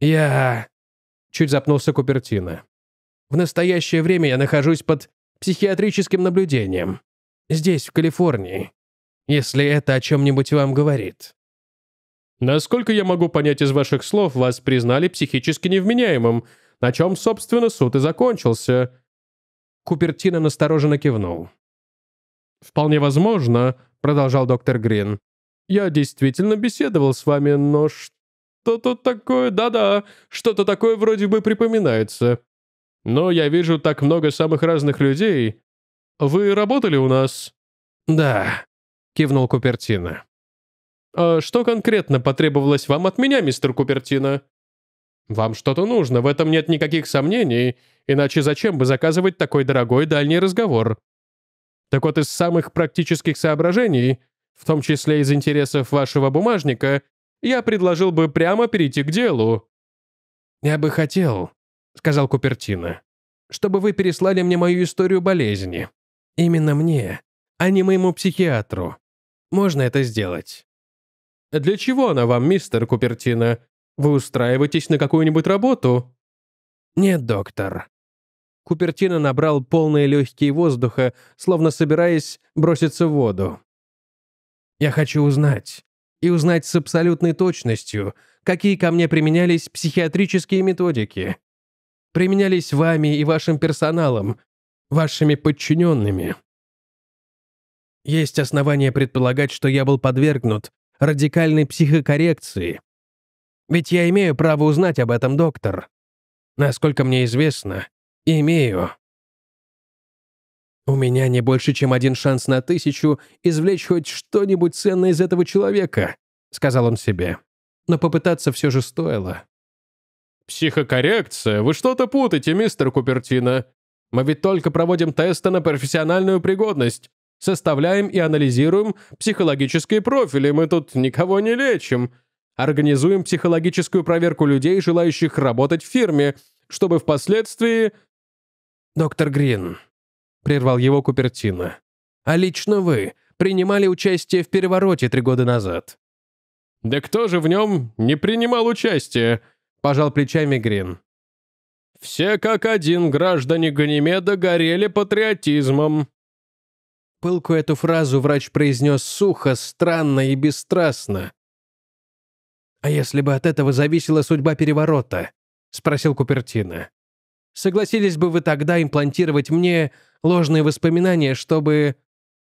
«Я...» — чуть запнулся Купертино. «В настоящее время я нахожусь под психиатрическим наблюдением. Здесь, в Калифорнии если это о чем-нибудь вам говорит. Насколько я могу понять из ваших слов, вас признали психически невменяемым, на чем, собственно, суд и закончился. Купертино настороженно кивнул. «Вполне возможно», — продолжал доктор Грин. «Я действительно беседовал с вами, но что-то такое, да-да, что-то такое вроде бы припоминается. Но я вижу так много самых разных людей. Вы работали у нас?» «Да», кивнул Купертино. «А что конкретно потребовалось вам от меня, мистер Купертино?» «Вам что-то нужно, в этом нет никаких сомнений, иначе зачем бы заказывать такой дорогой дальний разговор?» «Так вот, из самых практических соображений, в том числе из интересов вашего бумажника, я предложил бы прямо перейти к делу». «Я бы хотел», — сказал Купертино, «чтобы вы переслали мне мою историю болезни. Именно мне, а не моему психиатру можно это сделать. Для чего она вам, мистер Купертино? Вы устраиваетесь на какую-нибудь работу? Нет, доктор. Купертино набрал полные легкие воздуха, словно собираясь броситься в воду. Я хочу узнать, и узнать с абсолютной точностью, какие ко мне применялись психиатрические методики. Применялись вами и вашим персоналом, вашими подчиненными. Есть основания предполагать, что я был подвергнут радикальной психокоррекции. Ведь я имею право узнать об этом, доктор. Насколько мне известно, имею. У меня не больше, чем один шанс на тысячу извлечь хоть что-нибудь ценное из этого человека, сказал он себе. Но попытаться все же стоило. «Психокоррекция? Вы что-то путаете, мистер Купертино. Мы ведь только проводим тесты на профессиональную пригодность. Составляем и анализируем психологические профили, мы тут никого не лечим. Организуем психологическую проверку людей, желающих работать в фирме, чтобы впоследствии...» «Доктор Грин», — прервал его Купертино, — «а лично вы принимали участие в перевороте три года назад». «Да кто же в нем не принимал участие?» — пожал плечами Грин. «Все как один граждане Ганимеда горели патриотизмом. Пылку эту фразу врач произнес сухо, странно и бесстрастно. «А если бы от этого зависела судьба переворота?» — спросил Купертино. «Согласились бы вы тогда имплантировать мне ложные воспоминания, чтобы...»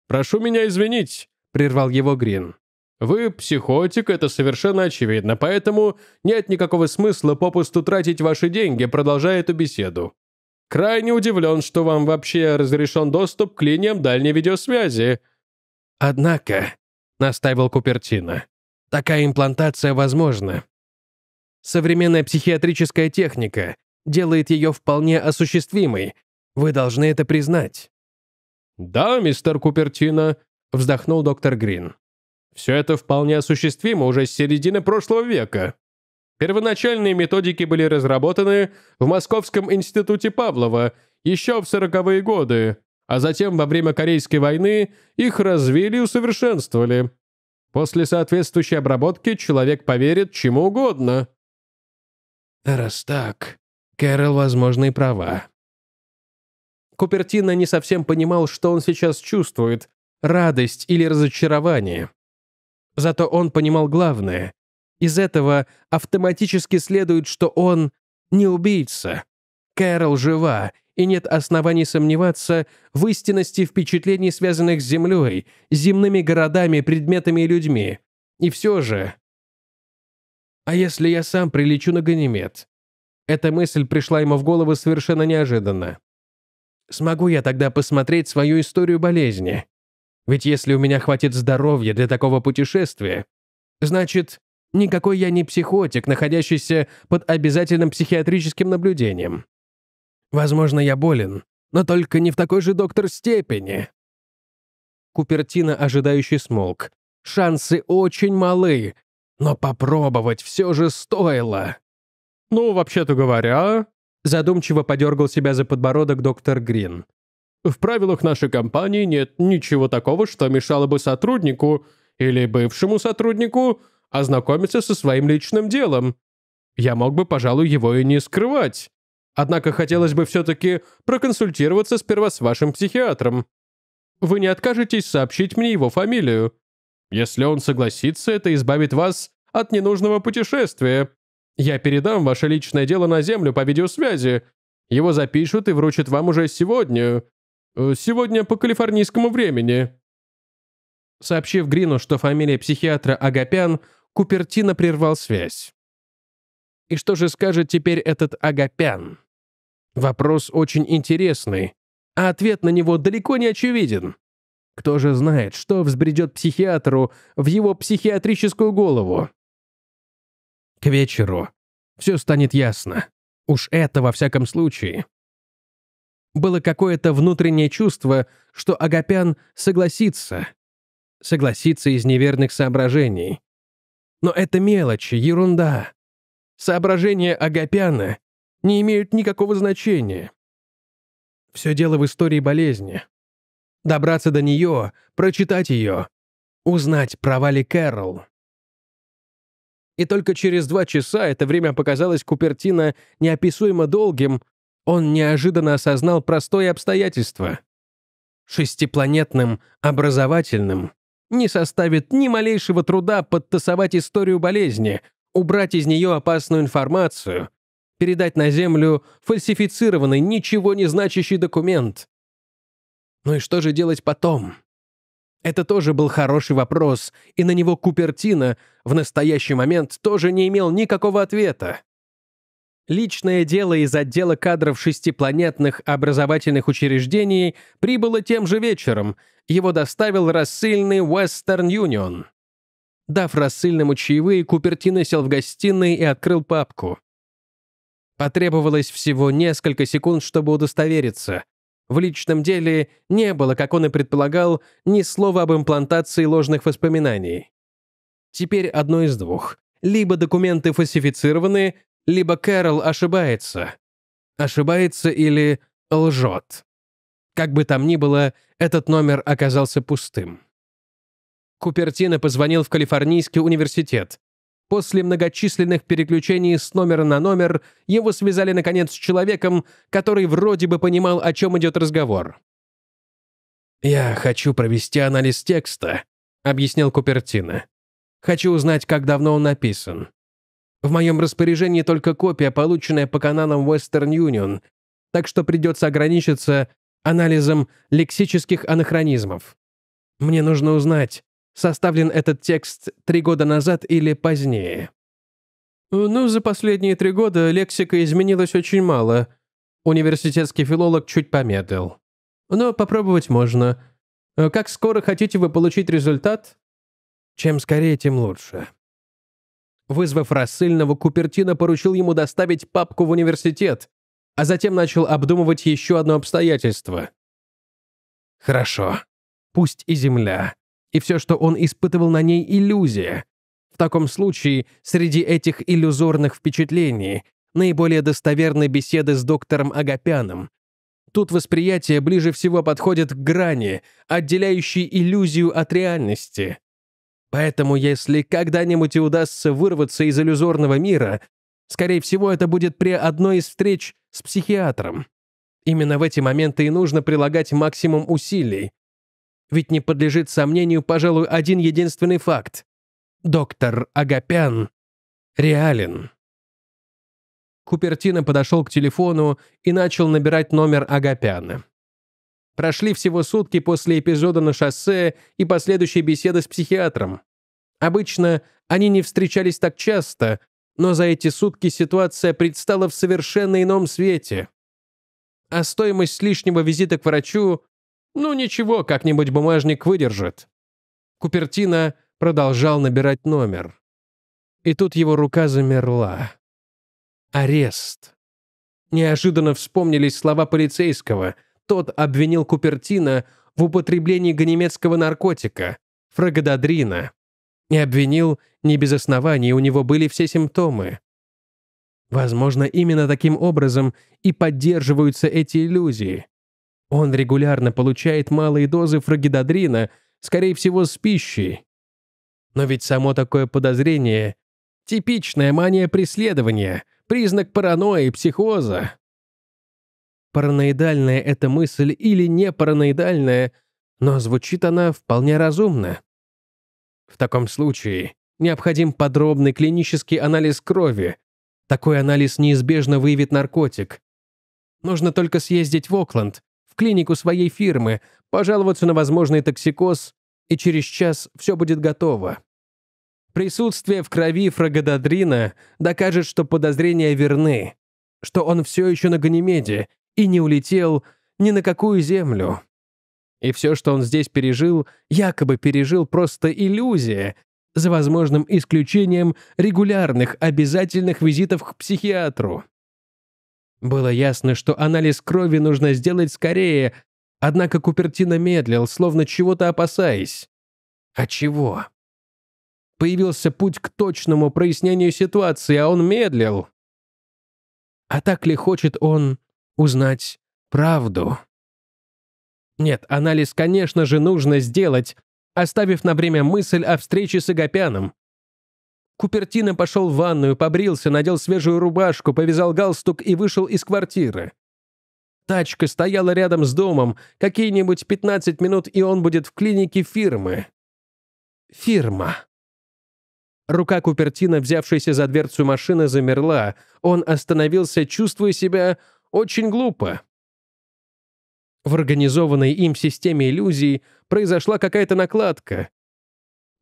«Прошу меня извинить», — прервал его Грин. «Вы психотик, это совершенно очевидно, поэтому нет никакого смысла попусту тратить ваши деньги, продолжая эту беседу. Крайне удивлен, что вам вообще разрешен доступ к линиям дальней видеосвязи». «Однако», — настаивал Купертино, — «такая имплантация возможна. Современная психиатрическая техника делает ее вполне осуществимой. Вы должны это признать». «Да, мистер Купертино», — вздохнул доктор Грин. «Все это вполне осуществимо уже с середины прошлого века». Первоначальные методики были разработаны в Московском институте Павлова еще в 40-е годы, а затем во время Корейской войны их развили и усовершенствовали. После соответствующей обработки человек поверит чему угодно. Раз так, Кэрол, возможно, и права. Купертино не совсем понимал, что он сейчас чувствует, радость или разочарование. Зато он понимал главное. Из этого автоматически следует, что он не убийца. Кэрол жива, и нет оснований сомневаться в истинности впечатлений, связанных с Землей, земными городами, предметами и людьми. И все же... А если я сам прилечу на Ганимед? Эта мысль пришла ему в голову совершенно неожиданно. Смогу я тогда посмотреть свою историю болезни? Ведь если у меня хватит здоровья для такого путешествия, значит, Никакой я не психотик, находящийся под обязательным психиатрическим наблюдением. Возможно, я болен, но только не в такой же доктор степени. Купертино ожидающий смолк. Шансы очень малы, но попробовать все же стоило. Ну, вообще-то говоря, задумчиво подергал себя за подбородок доктор Грин. В правилах нашей компании нет ничего такого, что мешало бы сотруднику или бывшему сотруднику ознакомиться со своим личным делом. Я мог бы, пожалуй, его и не скрывать. Однако хотелось бы все-таки проконсультироваться сперва с вашим психиатром. Вы не откажетесь сообщить мне его фамилию. Если он согласится, это избавит вас от ненужного путешествия. Я передам ваше личное дело на Землю по видеосвязи. Его запишут и вручат вам уже сегодня. Э, сегодня по калифорнийскому времени». Сообщив Грину, что фамилия психиатра Агапян, Купертино прервал связь. И что же скажет теперь этот Агапян? Вопрос очень интересный, а ответ на него далеко не очевиден. Кто же знает, что взбредет психиатру в его психиатрическую голову? К вечеру все станет ясно. Уж это во всяком случае. Было какое-то внутреннее чувство, что Агапян согласится. Согласится из неверных соображений. Но это мелочи, ерунда. Соображения Агапяна не имеют никакого значения. Все дело в истории болезни. Добраться до нее, прочитать ее, узнать, права ли Кэрол. И только через два часа это время показалось Купертино неописуемо долгим, он неожиданно осознал простое обстоятельство. Шестипланетным, образовательным, не составит ни малейшего труда подтасовать историю болезни, убрать из нее опасную информацию, передать на Землю фальсифицированный, ничего не значащий документ. Ну и что же делать потом? Это тоже был хороший вопрос, и на него Купертина в настоящий момент тоже не имел никакого ответа личное дело из отдела кадров шестипланетных образовательных учреждений прибыло тем же вечером. Его доставил рассыльный Western Union. Дав рассыльному чаевые, Купертино сел в гостиной и открыл папку. Потребовалось всего несколько секунд, чтобы удостовериться. В личном деле не было, как он и предполагал, ни слова об имплантации ложных воспоминаний. Теперь одно из двух. Либо документы фальсифицированы, либо Кэрол ошибается. Ошибается или лжет. Как бы там ни было, этот номер оказался пустым. Купертино позвонил в Калифорнийский университет. После многочисленных переключений с номера на номер его связали, наконец, с человеком, который вроде бы понимал, о чем идет разговор. «Я хочу провести анализ текста», — объяснил Купертино. «Хочу узнать, как давно он написан. В моем распоряжении только копия, полученная по каналам Western Union, так что придется ограничиться анализом лексических анахронизмов. Мне нужно узнать, составлен этот текст три года назад или позднее. Ну, за последние три года лексика изменилась очень мало. Университетский филолог чуть помедлил. Но попробовать можно. Как скоро хотите вы получить результат? Чем скорее, тем лучше. Вызвав рассыльного, Купертино поручил ему доставить папку в университет, а затем начал обдумывать еще одно обстоятельство. Хорошо. Пусть и земля, и все, что он испытывал на ней, иллюзия. В таком случае, среди этих иллюзорных впечатлений, наиболее достоверны беседы с доктором Агапяном. Тут восприятие ближе всего подходит к грани, отделяющей иллюзию от реальности. Поэтому, если когда-нибудь и удастся вырваться из иллюзорного мира, скорее всего, это будет при одной из встреч с психиатром. Именно в эти моменты и нужно прилагать максимум усилий. Ведь не подлежит сомнению, пожалуй, один единственный факт. Доктор Агапян реален. Купертино подошел к телефону и начал набирать номер Агапяна. Прошли всего сутки после эпизода на шоссе и последующей беседы с психиатром. Обычно они не встречались так часто, но за эти сутки ситуация предстала в совершенно ином свете. А стоимость лишнего визита к врачу, ну ничего, как-нибудь бумажник выдержит. Купертина продолжал набирать номер. И тут его рука замерла. Арест. Неожиданно вспомнились слова полицейского — тот обвинил Купертина в употреблении ганемецкого наркотика, фрагодадрина, и обвинил не без оснований, у него были все симптомы. Возможно, именно таким образом и поддерживаются эти иллюзии. Он регулярно получает малые дозы фрагидадрина, скорее всего, с пищей. Но ведь само такое подозрение — типичная мания преследования, признак паранойи, психоза параноидальная эта мысль или не параноидальная, но звучит она вполне разумно. В таком случае необходим подробный клинический анализ крови. Такой анализ неизбежно выявит наркотик. Нужно только съездить в Окленд, в клинику своей фирмы, пожаловаться на возможный токсикоз, и через час все будет готово. Присутствие в крови фрагодадрина докажет, что подозрения верны, что он все еще на Ганимеде и не улетел ни на какую землю. И все, что он здесь пережил, якобы пережил просто иллюзия, за возможным исключением регулярных обязательных визитов к психиатру. Было ясно, что анализ крови нужно сделать скорее, однако Купертино медлил, словно чего-то опасаясь. А чего? Появился путь к точному прояснению ситуации, а он медлил. А так ли хочет он узнать правду. Нет, анализ, конечно же, нужно сделать, оставив на время мысль о встрече с Игопяном. Купертино пошел в ванную, побрился, надел свежую рубашку, повязал галстук и вышел из квартиры. Тачка стояла рядом с домом, какие-нибудь 15 минут, и он будет в клинике фирмы. Фирма. Рука Купертина, взявшаяся за дверцу машины, замерла. Он остановился, чувствуя себя очень глупо. В организованной им системе иллюзий произошла какая-то накладка.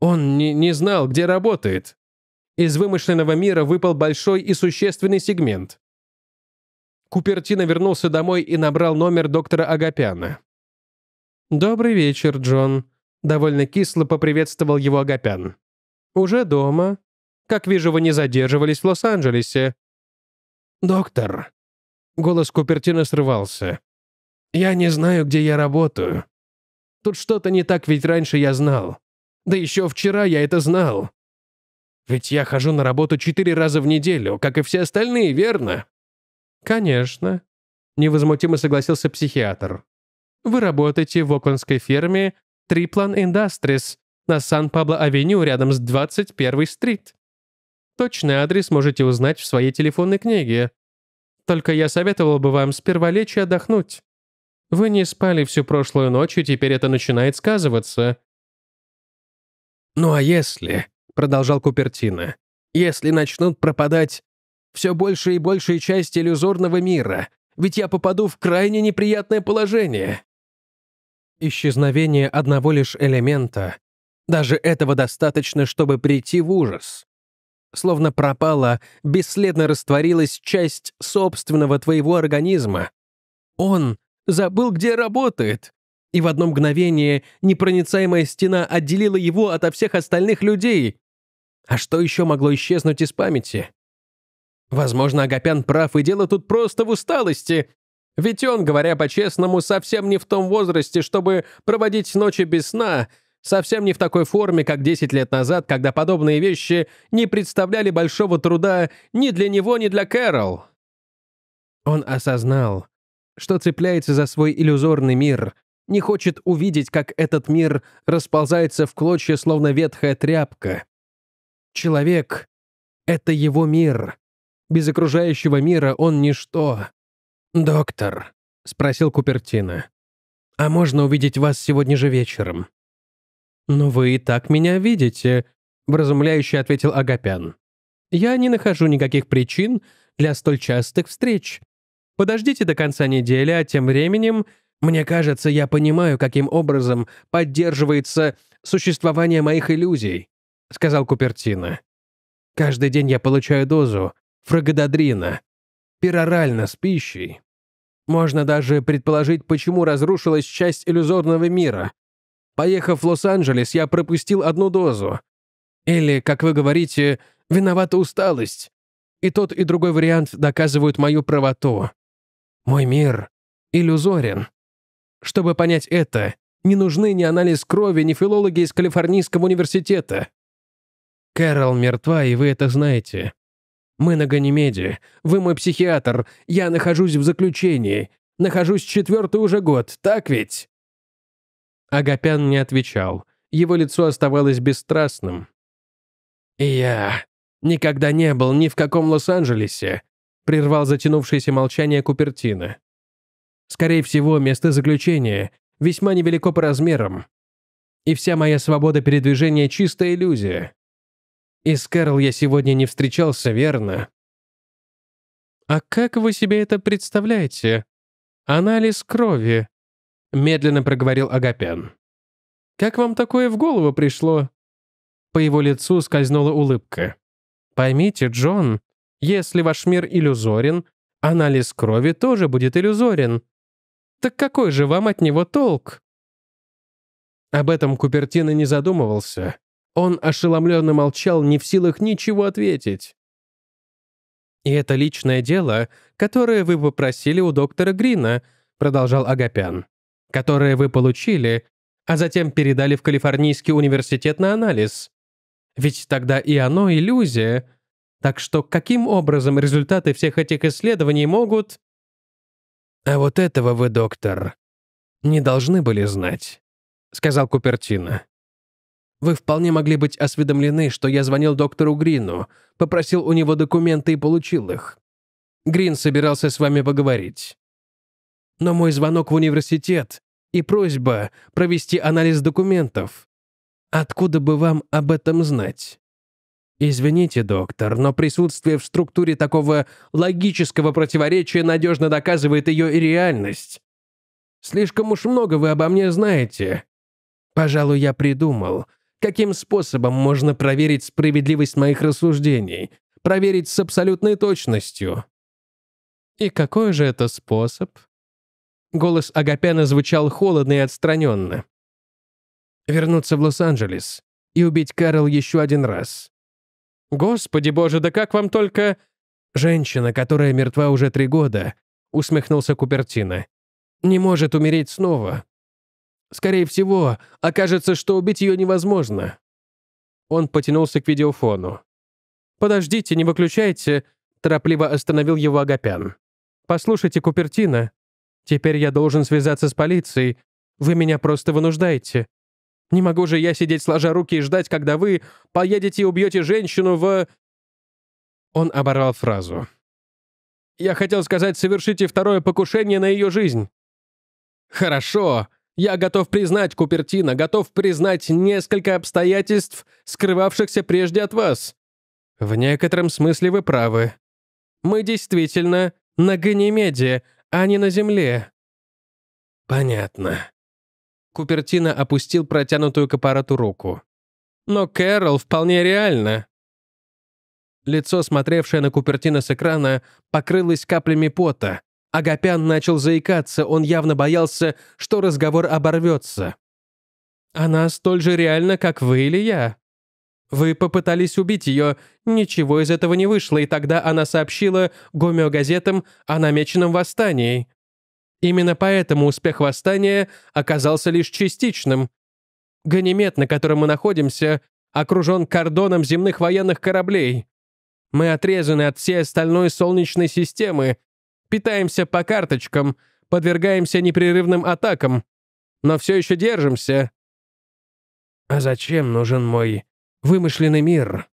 Он не, не знал, где работает. Из вымышленного мира выпал большой и существенный сегмент. Купертино вернулся домой и набрал номер доктора Агапяна. «Добрый вечер, Джон», — довольно кисло поприветствовал его Агапян. «Уже дома. Как вижу, вы не задерживались в Лос-Анджелесе». «Доктор», Голос Купертина срывался. «Я не знаю, где я работаю. Тут что-то не так, ведь раньше я знал. Да еще вчера я это знал. Ведь я хожу на работу четыре раза в неделю, как и все остальные, верно?» «Конечно», — невозмутимо согласился психиатр. «Вы работаете в оклендской ферме Триплан Industries на Сан-Пабло-авеню рядом с 21-й стрит. Точный адрес можете узнать в своей телефонной книге. Только я советовал бы вам сперва лечь и отдохнуть. Вы не спали всю прошлую ночь, и теперь это начинает сказываться». «Ну а если...» — продолжал Купертино. «Если начнут пропадать все больше и больше части иллюзорного мира, ведь я попаду в крайне неприятное положение». Исчезновение одного лишь элемента. Даже этого достаточно, чтобы прийти в ужас. Словно пропала, бесследно растворилась часть собственного твоего организма. Он забыл, где работает. И в одно мгновение непроницаемая стена отделила его ото всех остальных людей. А что еще могло исчезнуть из памяти? Возможно, Агапян прав, и дело тут просто в усталости. Ведь он, говоря по-честному, совсем не в том возрасте, чтобы проводить ночи без сна — Совсем не в такой форме, как 10 лет назад, когда подобные вещи не представляли большого труда ни для него, ни для Кэрол. Он осознал, что цепляется за свой иллюзорный мир, не хочет увидеть, как этот мир расползается в клочья, словно ветхая тряпка. Человек — это его мир. Без окружающего мира он ничто. «Доктор», — спросил Купертина, — «а можно увидеть вас сегодня же вечером?» «Но вы и так меня видите», — вразумляюще ответил Агапян. «Я не нахожу никаких причин для столь частых встреч. Подождите до конца недели, а тем временем, мне кажется, я понимаю, каким образом поддерживается существование моих иллюзий», — сказал Купертино. «Каждый день я получаю дозу фрагодадрина, перорально с пищей. Можно даже предположить, почему разрушилась часть иллюзорного мира — Поехав в Лос-Анджелес, я пропустил одну дозу. Или, как вы говорите, виновата усталость. И тот, и другой вариант доказывают мою правоту. Мой мир иллюзорен. Чтобы понять это, не нужны ни анализ крови, ни филологи из Калифорнийского университета. Кэрол мертва, и вы это знаете. Мы на Ганимеде, вы мой психиатр, я нахожусь в заключении, нахожусь четвертый уже год, так ведь? Агапян не отвечал. Его лицо оставалось бесстрастным. «Я никогда не был ни в каком Лос-Анджелесе», — прервал затянувшееся молчание Купертина. «Скорее всего, место заключения весьма невелико по размерам. И вся моя свобода передвижения — чистая иллюзия. И с Кэрол я сегодня не встречался, верно?» «А как вы себе это представляете? Анализ крови. Медленно проговорил Агапен. «Как вам такое в голову пришло?» По его лицу скользнула улыбка. «Поймите, Джон, если ваш мир иллюзорен, анализ крови тоже будет иллюзорен. Так какой же вам от него толк?» Об этом Купертино не задумывался. Он ошеломленно молчал, не в силах ничего ответить. «И это личное дело, которое вы попросили у доктора Грина», — продолжал Агапян которые вы получили, а затем передали в Калифорнийский университет на анализ. Ведь тогда и оно иллюзия. Так что каким образом результаты всех этих исследований могут... «А вот этого вы, доктор, не должны были знать», — сказал Купертино. «Вы вполне могли быть осведомлены, что я звонил доктору Грину, попросил у него документы и получил их. Грин собирался с вами поговорить но мой звонок в университет и просьба провести анализ документов. Откуда бы вам об этом знать? Извините, доктор, но присутствие в структуре такого логического противоречия надежно доказывает ее и реальность. Слишком уж много вы обо мне знаете. Пожалуй, я придумал, каким способом можно проверить справедливость моих рассуждений, проверить с абсолютной точностью. И какой же это способ? Голос Агапяна звучал холодно и отстраненно. «Вернуться в Лос-Анджелес и убить Карл еще один раз». «Господи боже, да как вам только...» «Женщина, которая мертва уже три года», — усмехнулся Купертино, — «не может умереть снова. Скорее всего, окажется, что убить ее невозможно». Он потянулся к видеофону. «Подождите, не выключайте», — торопливо остановил его Агапян. «Послушайте, Купертино, Теперь я должен связаться с полицией. Вы меня просто вынуждаете. Не могу же я сидеть сложа руки и ждать, когда вы поедете и убьете женщину в...» Он оборвал фразу. «Я хотел сказать, совершите второе покушение на ее жизнь». «Хорошо. Я готов признать Купертина, готов признать несколько обстоятельств, скрывавшихся прежде от вас. В некотором смысле вы правы. Мы действительно на Ганимеде, а не на земле». «Понятно». Купертино опустил протянутую к аппарату руку. «Но Кэрол вполне реально». Лицо, смотревшее на Купертино с экрана, покрылось каплями пота. Агапян начал заикаться, он явно боялся, что разговор оборвется. «Она столь же реальна, как вы или я», вы попытались убить ее, ничего из этого не вышло, и тогда она сообщила гомеогазетам о намеченном восстании. Именно поэтому успех восстания оказался лишь частичным. Ганимед, на котором мы находимся, окружен кордоном земных военных кораблей. Мы отрезаны от всей остальной Солнечной системы, питаемся по карточкам, подвергаемся непрерывным атакам, но все еще держимся. «А зачем нужен мой Вымышленный мир.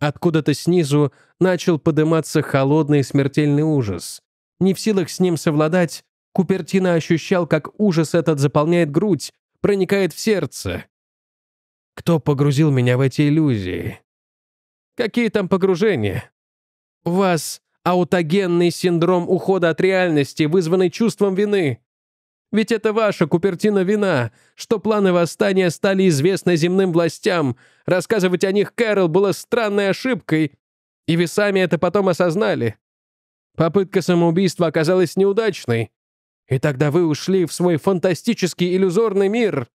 Откуда-то снизу начал подниматься холодный смертельный ужас. Не в силах с ним совладать, Купертино ощущал, как ужас этот заполняет грудь, проникает в сердце. Кто погрузил меня в эти иллюзии? Какие там погружения? У вас аутогенный синдром ухода от реальности, вызванный чувством вины. Ведь это ваша Купертина вина, что планы восстания стали известны земным властям, рассказывать о них Кэрол было странной ошибкой, и вы сами это потом осознали. Попытка самоубийства оказалась неудачной, и тогда вы ушли в свой фантастический иллюзорный мир.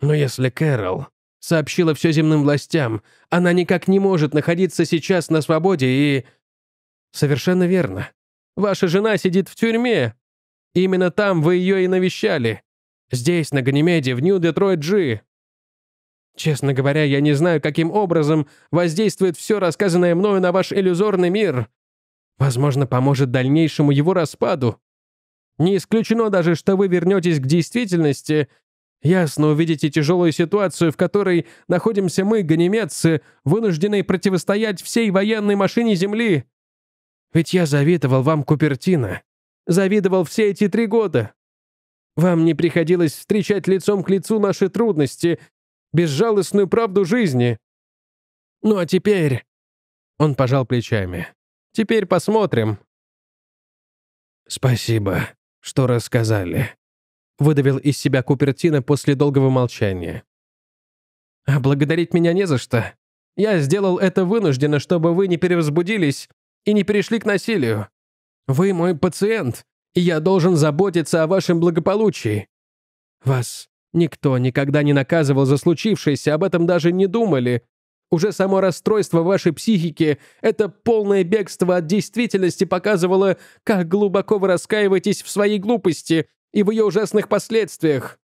Но если Кэрол сообщила все земным властям, она никак не может находиться сейчас на свободе и... Совершенно верно. Ваша жена сидит в тюрьме, Именно там вы ее и навещали. Здесь, на Ганимеде, в Нью-Детройт-Джи. Честно говоря, я не знаю, каким образом воздействует все рассказанное мною на ваш иллюзорный мир. Возможно, поможет дальнейшему его распаду. Не исключено даже, что вы вернетесь к действительности. Ясно увидите тяжелую ситуацию, в которой находимся мы, ганимедцы, вынужденные противостоять всей военной машине Земли. Ведь я завидовал вам Купертино завидовал все эти три года. Вам не приходилось встречать лицом к лицу наши трудности, безжалостную правду жизни. Ну а теперь...» Он пожал плечами. «Теперь посмотрим». «Спасибо, что рассказали», — выдавил из себя Купертина после долгого молчания. «А благодарить меня не за что. Я сделал это вынужденно, чтобы вы не перевозбудились и не перешли к насилию. Вы мой пациент, и я должен заботиться о вашем благополучии. Вас никто никогда не наказывал за случившееся, об этом даже не думали. Уже само расстройство вашей психики, это полное бегство от действительности показывало, как глубоко вы раскаиваетесь в своей глупости и в ее ужасных последствиях.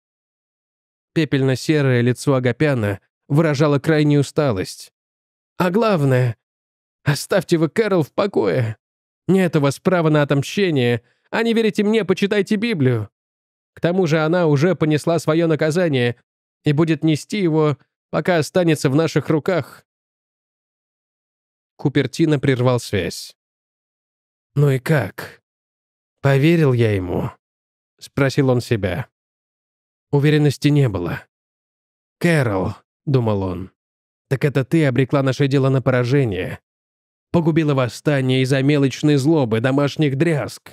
Пепельно-серое лицо Агапяна выражало крайнюю усталость. А главное, оставьте вы Кэрол в покое. Нет у вас права на отомщение. А не верите мне, почитайте Библию. К тому же она уже понесла свое наказание и будет нести его, пока останется в наших руках». Купертино прервал связь. «Ну и как? Поверил я ему?» — спросил он себя. Уверенности не было. «Кэрол», — думал он, — «так это ты обрекла наше дело на поражение погубило восстание из-за мелочной злобы, домашних дрязг.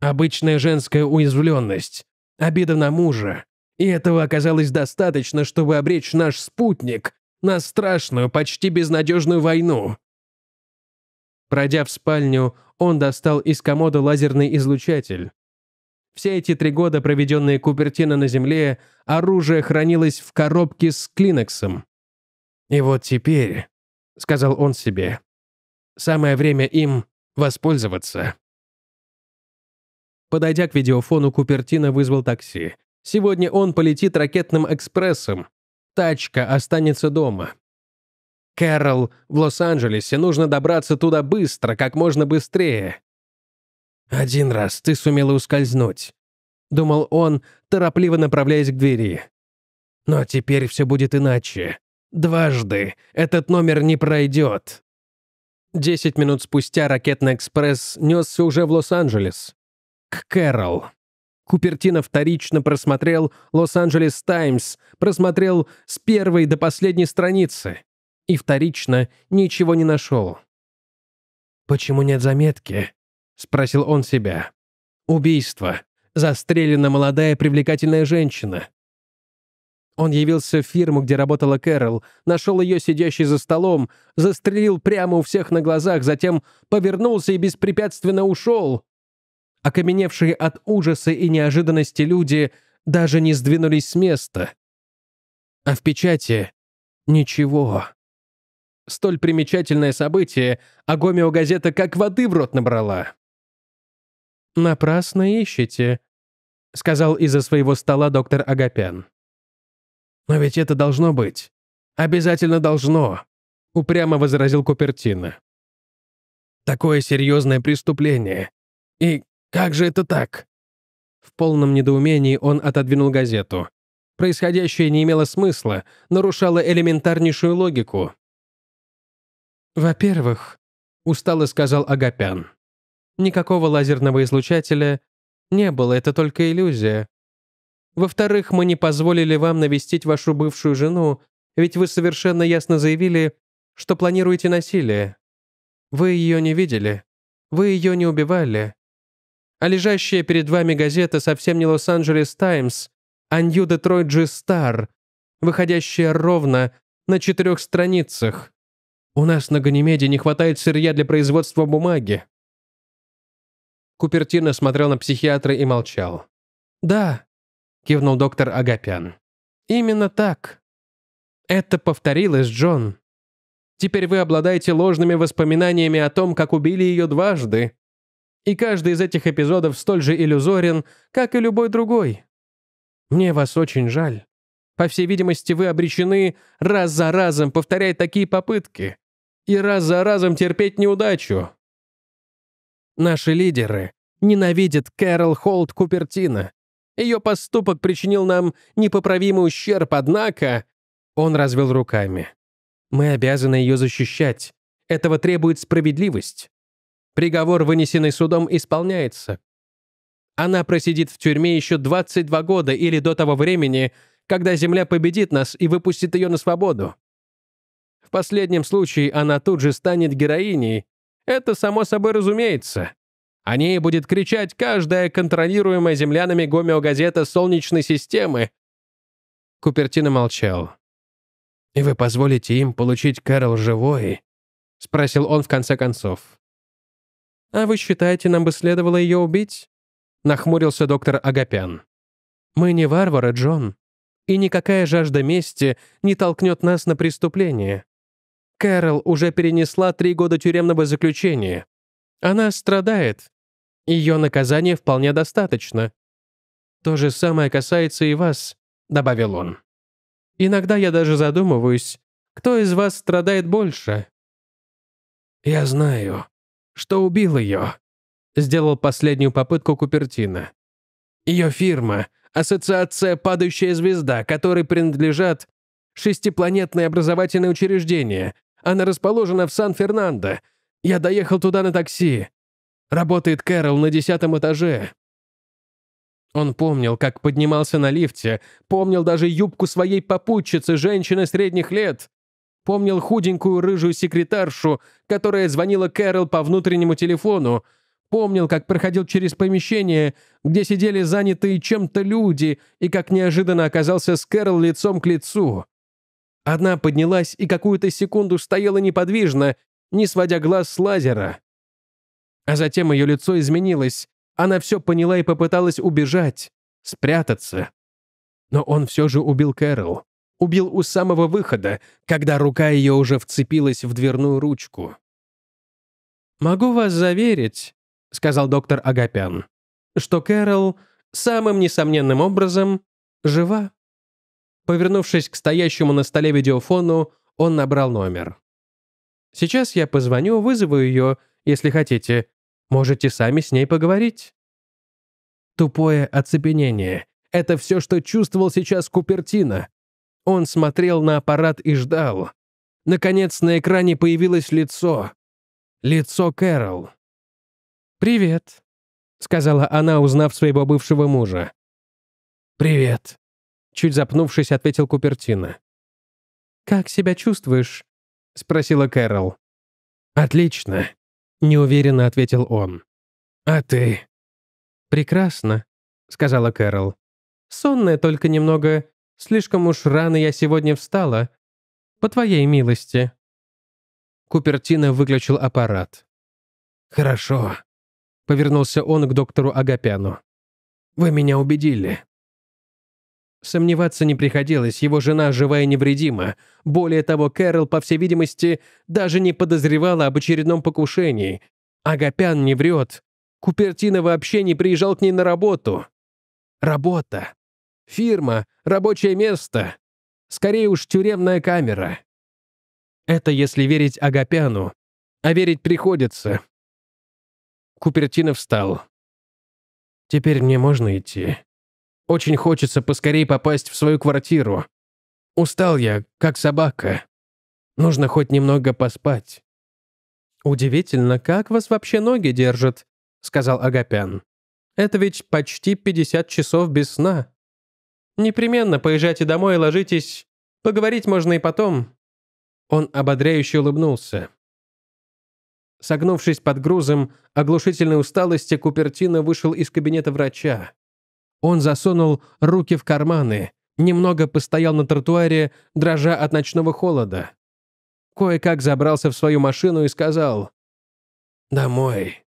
Обычная женская уязвленность, обида на мужа. И этого оказалось достаточно, чтобы обречь наш спутник на страшную, почти безнадежную войну. Пройдя в спальню, он достал из комода лазерный излучатель. Все эти три года, проведенные Купертино на Земле, оружие хранилось в коробке с клинексом, «И вот теперь», — сказал он себе, Самое время им воспользоваться. Подойдя к видеофону, Купертино вызвал такси. Сегодня он полетит ракетным экспрессом. Тачка останется дома. Кэрол в Лос-Анджелесе. Нужно добраться туда быстро, как можно быстрее. «Один раз ты сумела ускользнуть», — думал он, торопливо направляясь к двери. «Но теперь все будет иначе. Дважды этот номер не пройдет». Десять минут спустя ракетный экспресс несся уже в Лос-Анджелес. К Кэрол. Купертино вторично просмотрел «Лос-Анджелес Таймс», просмотрел с первой до последней страницы. И вторично ничего не нашел. «Почему нет заметки?» — спросил он себя. «Убийство. Застрелена молодая привлекательная женщина. Он явился в фирму, где работала Кэрол, нашел ее сидящей за столом, застрелил прямо у всех на глазах, затем повернулся и беспрепятственно ушел. Окаменевшие от ужаса и неожиданности люди даже не сдвинулись с места. А в печати ничего. Столь примечательное событие Агомио газета как воды в рот набрала. «Напрасно ищете», — сказал из-за своего стола доктор Агапян. «Но ведь это должно быть. Обязательно должно», — упрямо возразил Купертино. «Такое серьезное преступление. И как же это так?» В полном недоумении он отодвинул газету. Происходящее не имело смысла, нарушало элементарнейшую логику. «Во-первых», — устало сказал Агапян, — «никакого лазерного излучателя не было, это только иллюзия. Во-вторых, мы не позволили вам навестить вашу бывшую жену, ведь вы совершенно ясно заявили, что планируете насилие. Вы ее не видели. Вы ее не убивали. А лежащая перед вами газета совсем не «Лос-Анджелес Таймс», а «Нью Детройт Джи Стар», выходящая ровно на четырех страницах. У нас на Ганимеде не хватает сырья для производства бумаги. Купертино смотрел на психиатра и молчал. «Да», кивнул доктор Агапян. Именно так. Это повторилось, Джон. Теперь вы обладаете ложными воспоминаниями о том, как убили ее дважды. И каждый из этих эпизодов столь же иллюзорен, как и любой другой. Мне вас очень жаль. По всей видимости, вы обречены раз за разом повторять такие попытки и раз за разом терпеть неудачу. Наши лидеры ненавидят Кэрол Холд Купертина ее поступок причинил нам непоправимый ущерб, однако...» Он развел руками. «Мы обязаны ее защищать. Этого требует справедливость. Приговор, вынесенный судом, исполняется. Она просидит в тюрьме еще 22 года или до того времени, когда Земля победит нас и выпустит ее на свободу. В последнем случае она тут же станет героиней. Это само собой разумеется. О ней будет кричать каждая контролируемая землянами гомеогазета Солнечной системы. Купертино молчал. «И вы позволите им получить Кэрол живой?» — спросил он в конце концов. «А вы считаете, нам бы следовало ее убить?» — нахмурился доктор Агапян. «Мы не варвары, Джон, и никакая жажда мести не толкнет нас на преступление. Кэрол уже перенесла три года тюремного заключения. Она страдает, ее наказание вполне достаточно. То же самое касается и вас, добавил он. Иногда я даже задумываюсь, кто из вас страдает больше. Я знаю, что убил ее. Сделал последнюю попытку Купертина. Ее фирма — ассоциация «Падающая звезда», которой принадлежат шестипланетные образовательные учреждения. Она расположена в Сан-Фернандо. Я доехал туда на такси. Работает Кэрол на десятом этаже». Он помнил, как поднимался на лифте, помнил даже юбку своей попутчицы, женщины средних лет, помнил худенькую рыжую секретаршу, которая звонила Кэрол по внутреннему телефону, помнил, как проходил через помещение, где сидели занятые чем-то люди, и как неожиданно оказался с Кэрол лицом к лицу. Одна поднялась и какую-то секунду стояла неподвижно, не сводя глаз с лазера. А затем ее лицо изменилось. Она все поняла и попыталась убежать, спрятаться. Но он все же убил Кэрол. Убил у самого выхода, когда рука ее уже вцепилась в дверную ручку. «Могу вас заверить», — сказал доктор Агапян, «что Кэрол самым несомненным образом жива». Повернувшись к стоящему на столе видеофону, он набрал номер. «Сейчас я позвоню, вызову ее, если хотите, Можете сами с ней поговорить». Тупое оцепенение. Это все, что чувствовал сейчас Купертино. Он смотрел на аппарат и ждал. Наконец на экране появилось лицо. Лицо Кэрол. «Привет», — сказала она, узнав своего бывшего мужа. «Привет», — чуть запнувшись, ответил Купертино. «Как себя чувствуешь?» — спросила Кэрол. «Отлично. — неуверенно ответил он. «А ты?» «Прекрасно», — сказала Кэрол. «Сонная только немного. Слишком уж рано я сегодня встала. По твоей милости». Купертино выключил аппарат. «Хорошо», — повернулся он к доктору Агапяну. «Вы меня убедили. Сомневаться не приходилось, его жена жива и невредима. Более того, Кэрол, по всей видимости, даже не подозревала об очередном покушении. Агапян не врет. Купертино вообще не приезжал к ней на работу. Работа. Фирма. Рабочее место. Скорее уж, тюремная камера. Это если верить Агапяну. А верить приходится. Купертино встал. «Теперь мне можно идти?» Очень хочется поскорее попасть в свою квартиру. Устал я, как собака. Нужно хоть немного поспать». «Удивительно, как вас вообще ноги держат», — сказал Агапян. «Это ведь почти 50 часов без сна. Непременно поезжайте домой и ложитесь. Поговорить можно и потом». Он ободряюще улыбнулся. Согнувшись под грузом оглушительной усталости, Купертино вышел из кабинета врача. Он засунул руки в карманы, немного постоял на тротуаре, дрожа от ночного холода. Кое-как забрался в свою машину и сказал «Домой».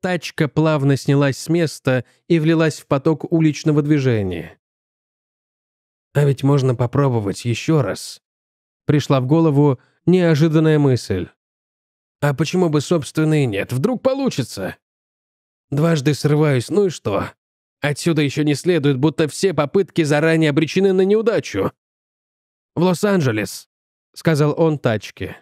Тачка плавно снялась с места и влилась в поток уличного движения. «А ведь можно попробовать еще раз», — пришла в голову неожиданная мысль. «А почему бы, собственно, и нет? Вдруг получится?» «Дважды срываюсь, ну и что? Отсюда еще не следует, будто все попытки заранее обречены на неудачу. «В Лос-Анджелес», — сказал он тачке.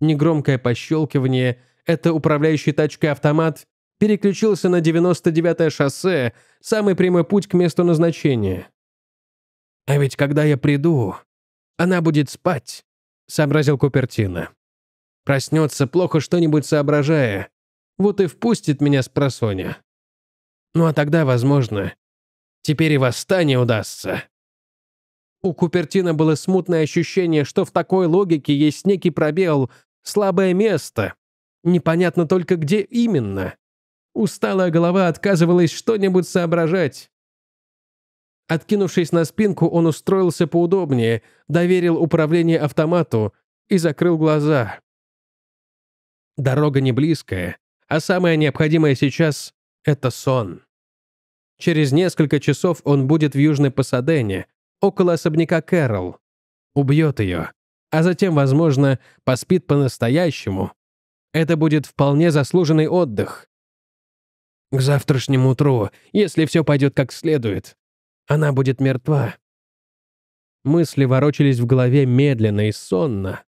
Негромкое пощелкивание — это управляющий тачкой автомат переключился на 99-е шоссе, самый прямой путь к месту назначения. «А ведь когда я приду, она будет спать», — сообразил Купертино. «Проснется, плохо что-нибудь соображая. Вот и впустит меня с просоня». Ну а тогда, возможно, теперь и восстание удастся. У Купертина было смутное ощущение, что в такой логике есть некий пробел, слабое место. Непонятно только, где именно. Усталая голова отказывалась что-нибудь соображать. Откинувшись на спинку, он устроился поудобнее, доверил управление автомату и закрыл глаза. Дорога не близкая, а самое необходимое сейчас это сон. Через несколько часов он будет в Южной Пасадене, около особняка Кэрол. Убьет ее, а затем, возможно, поспит по-настоящему. Это будет вполне заслуженный отдых. К завтрашнему утру, если все пойдет как следует, она будет мертва. Мысли ворочались в голове медленно и сонно.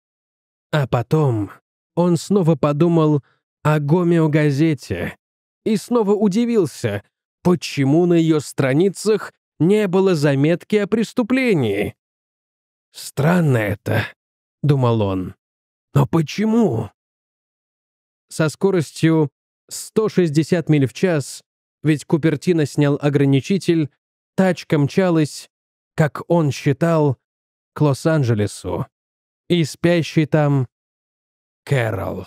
А потом он снова подумал о Гомео-газете, и снова удивился, почему на ее страницах не было заметки о преступлении. «Странно это», — думал он. «Но почему?» Со скоростью 160 миль в час, ведь Купертино снял ограничитель, тачка мчалась, как он считал, к Лос-Анджелесу. И спящий там Кэрол.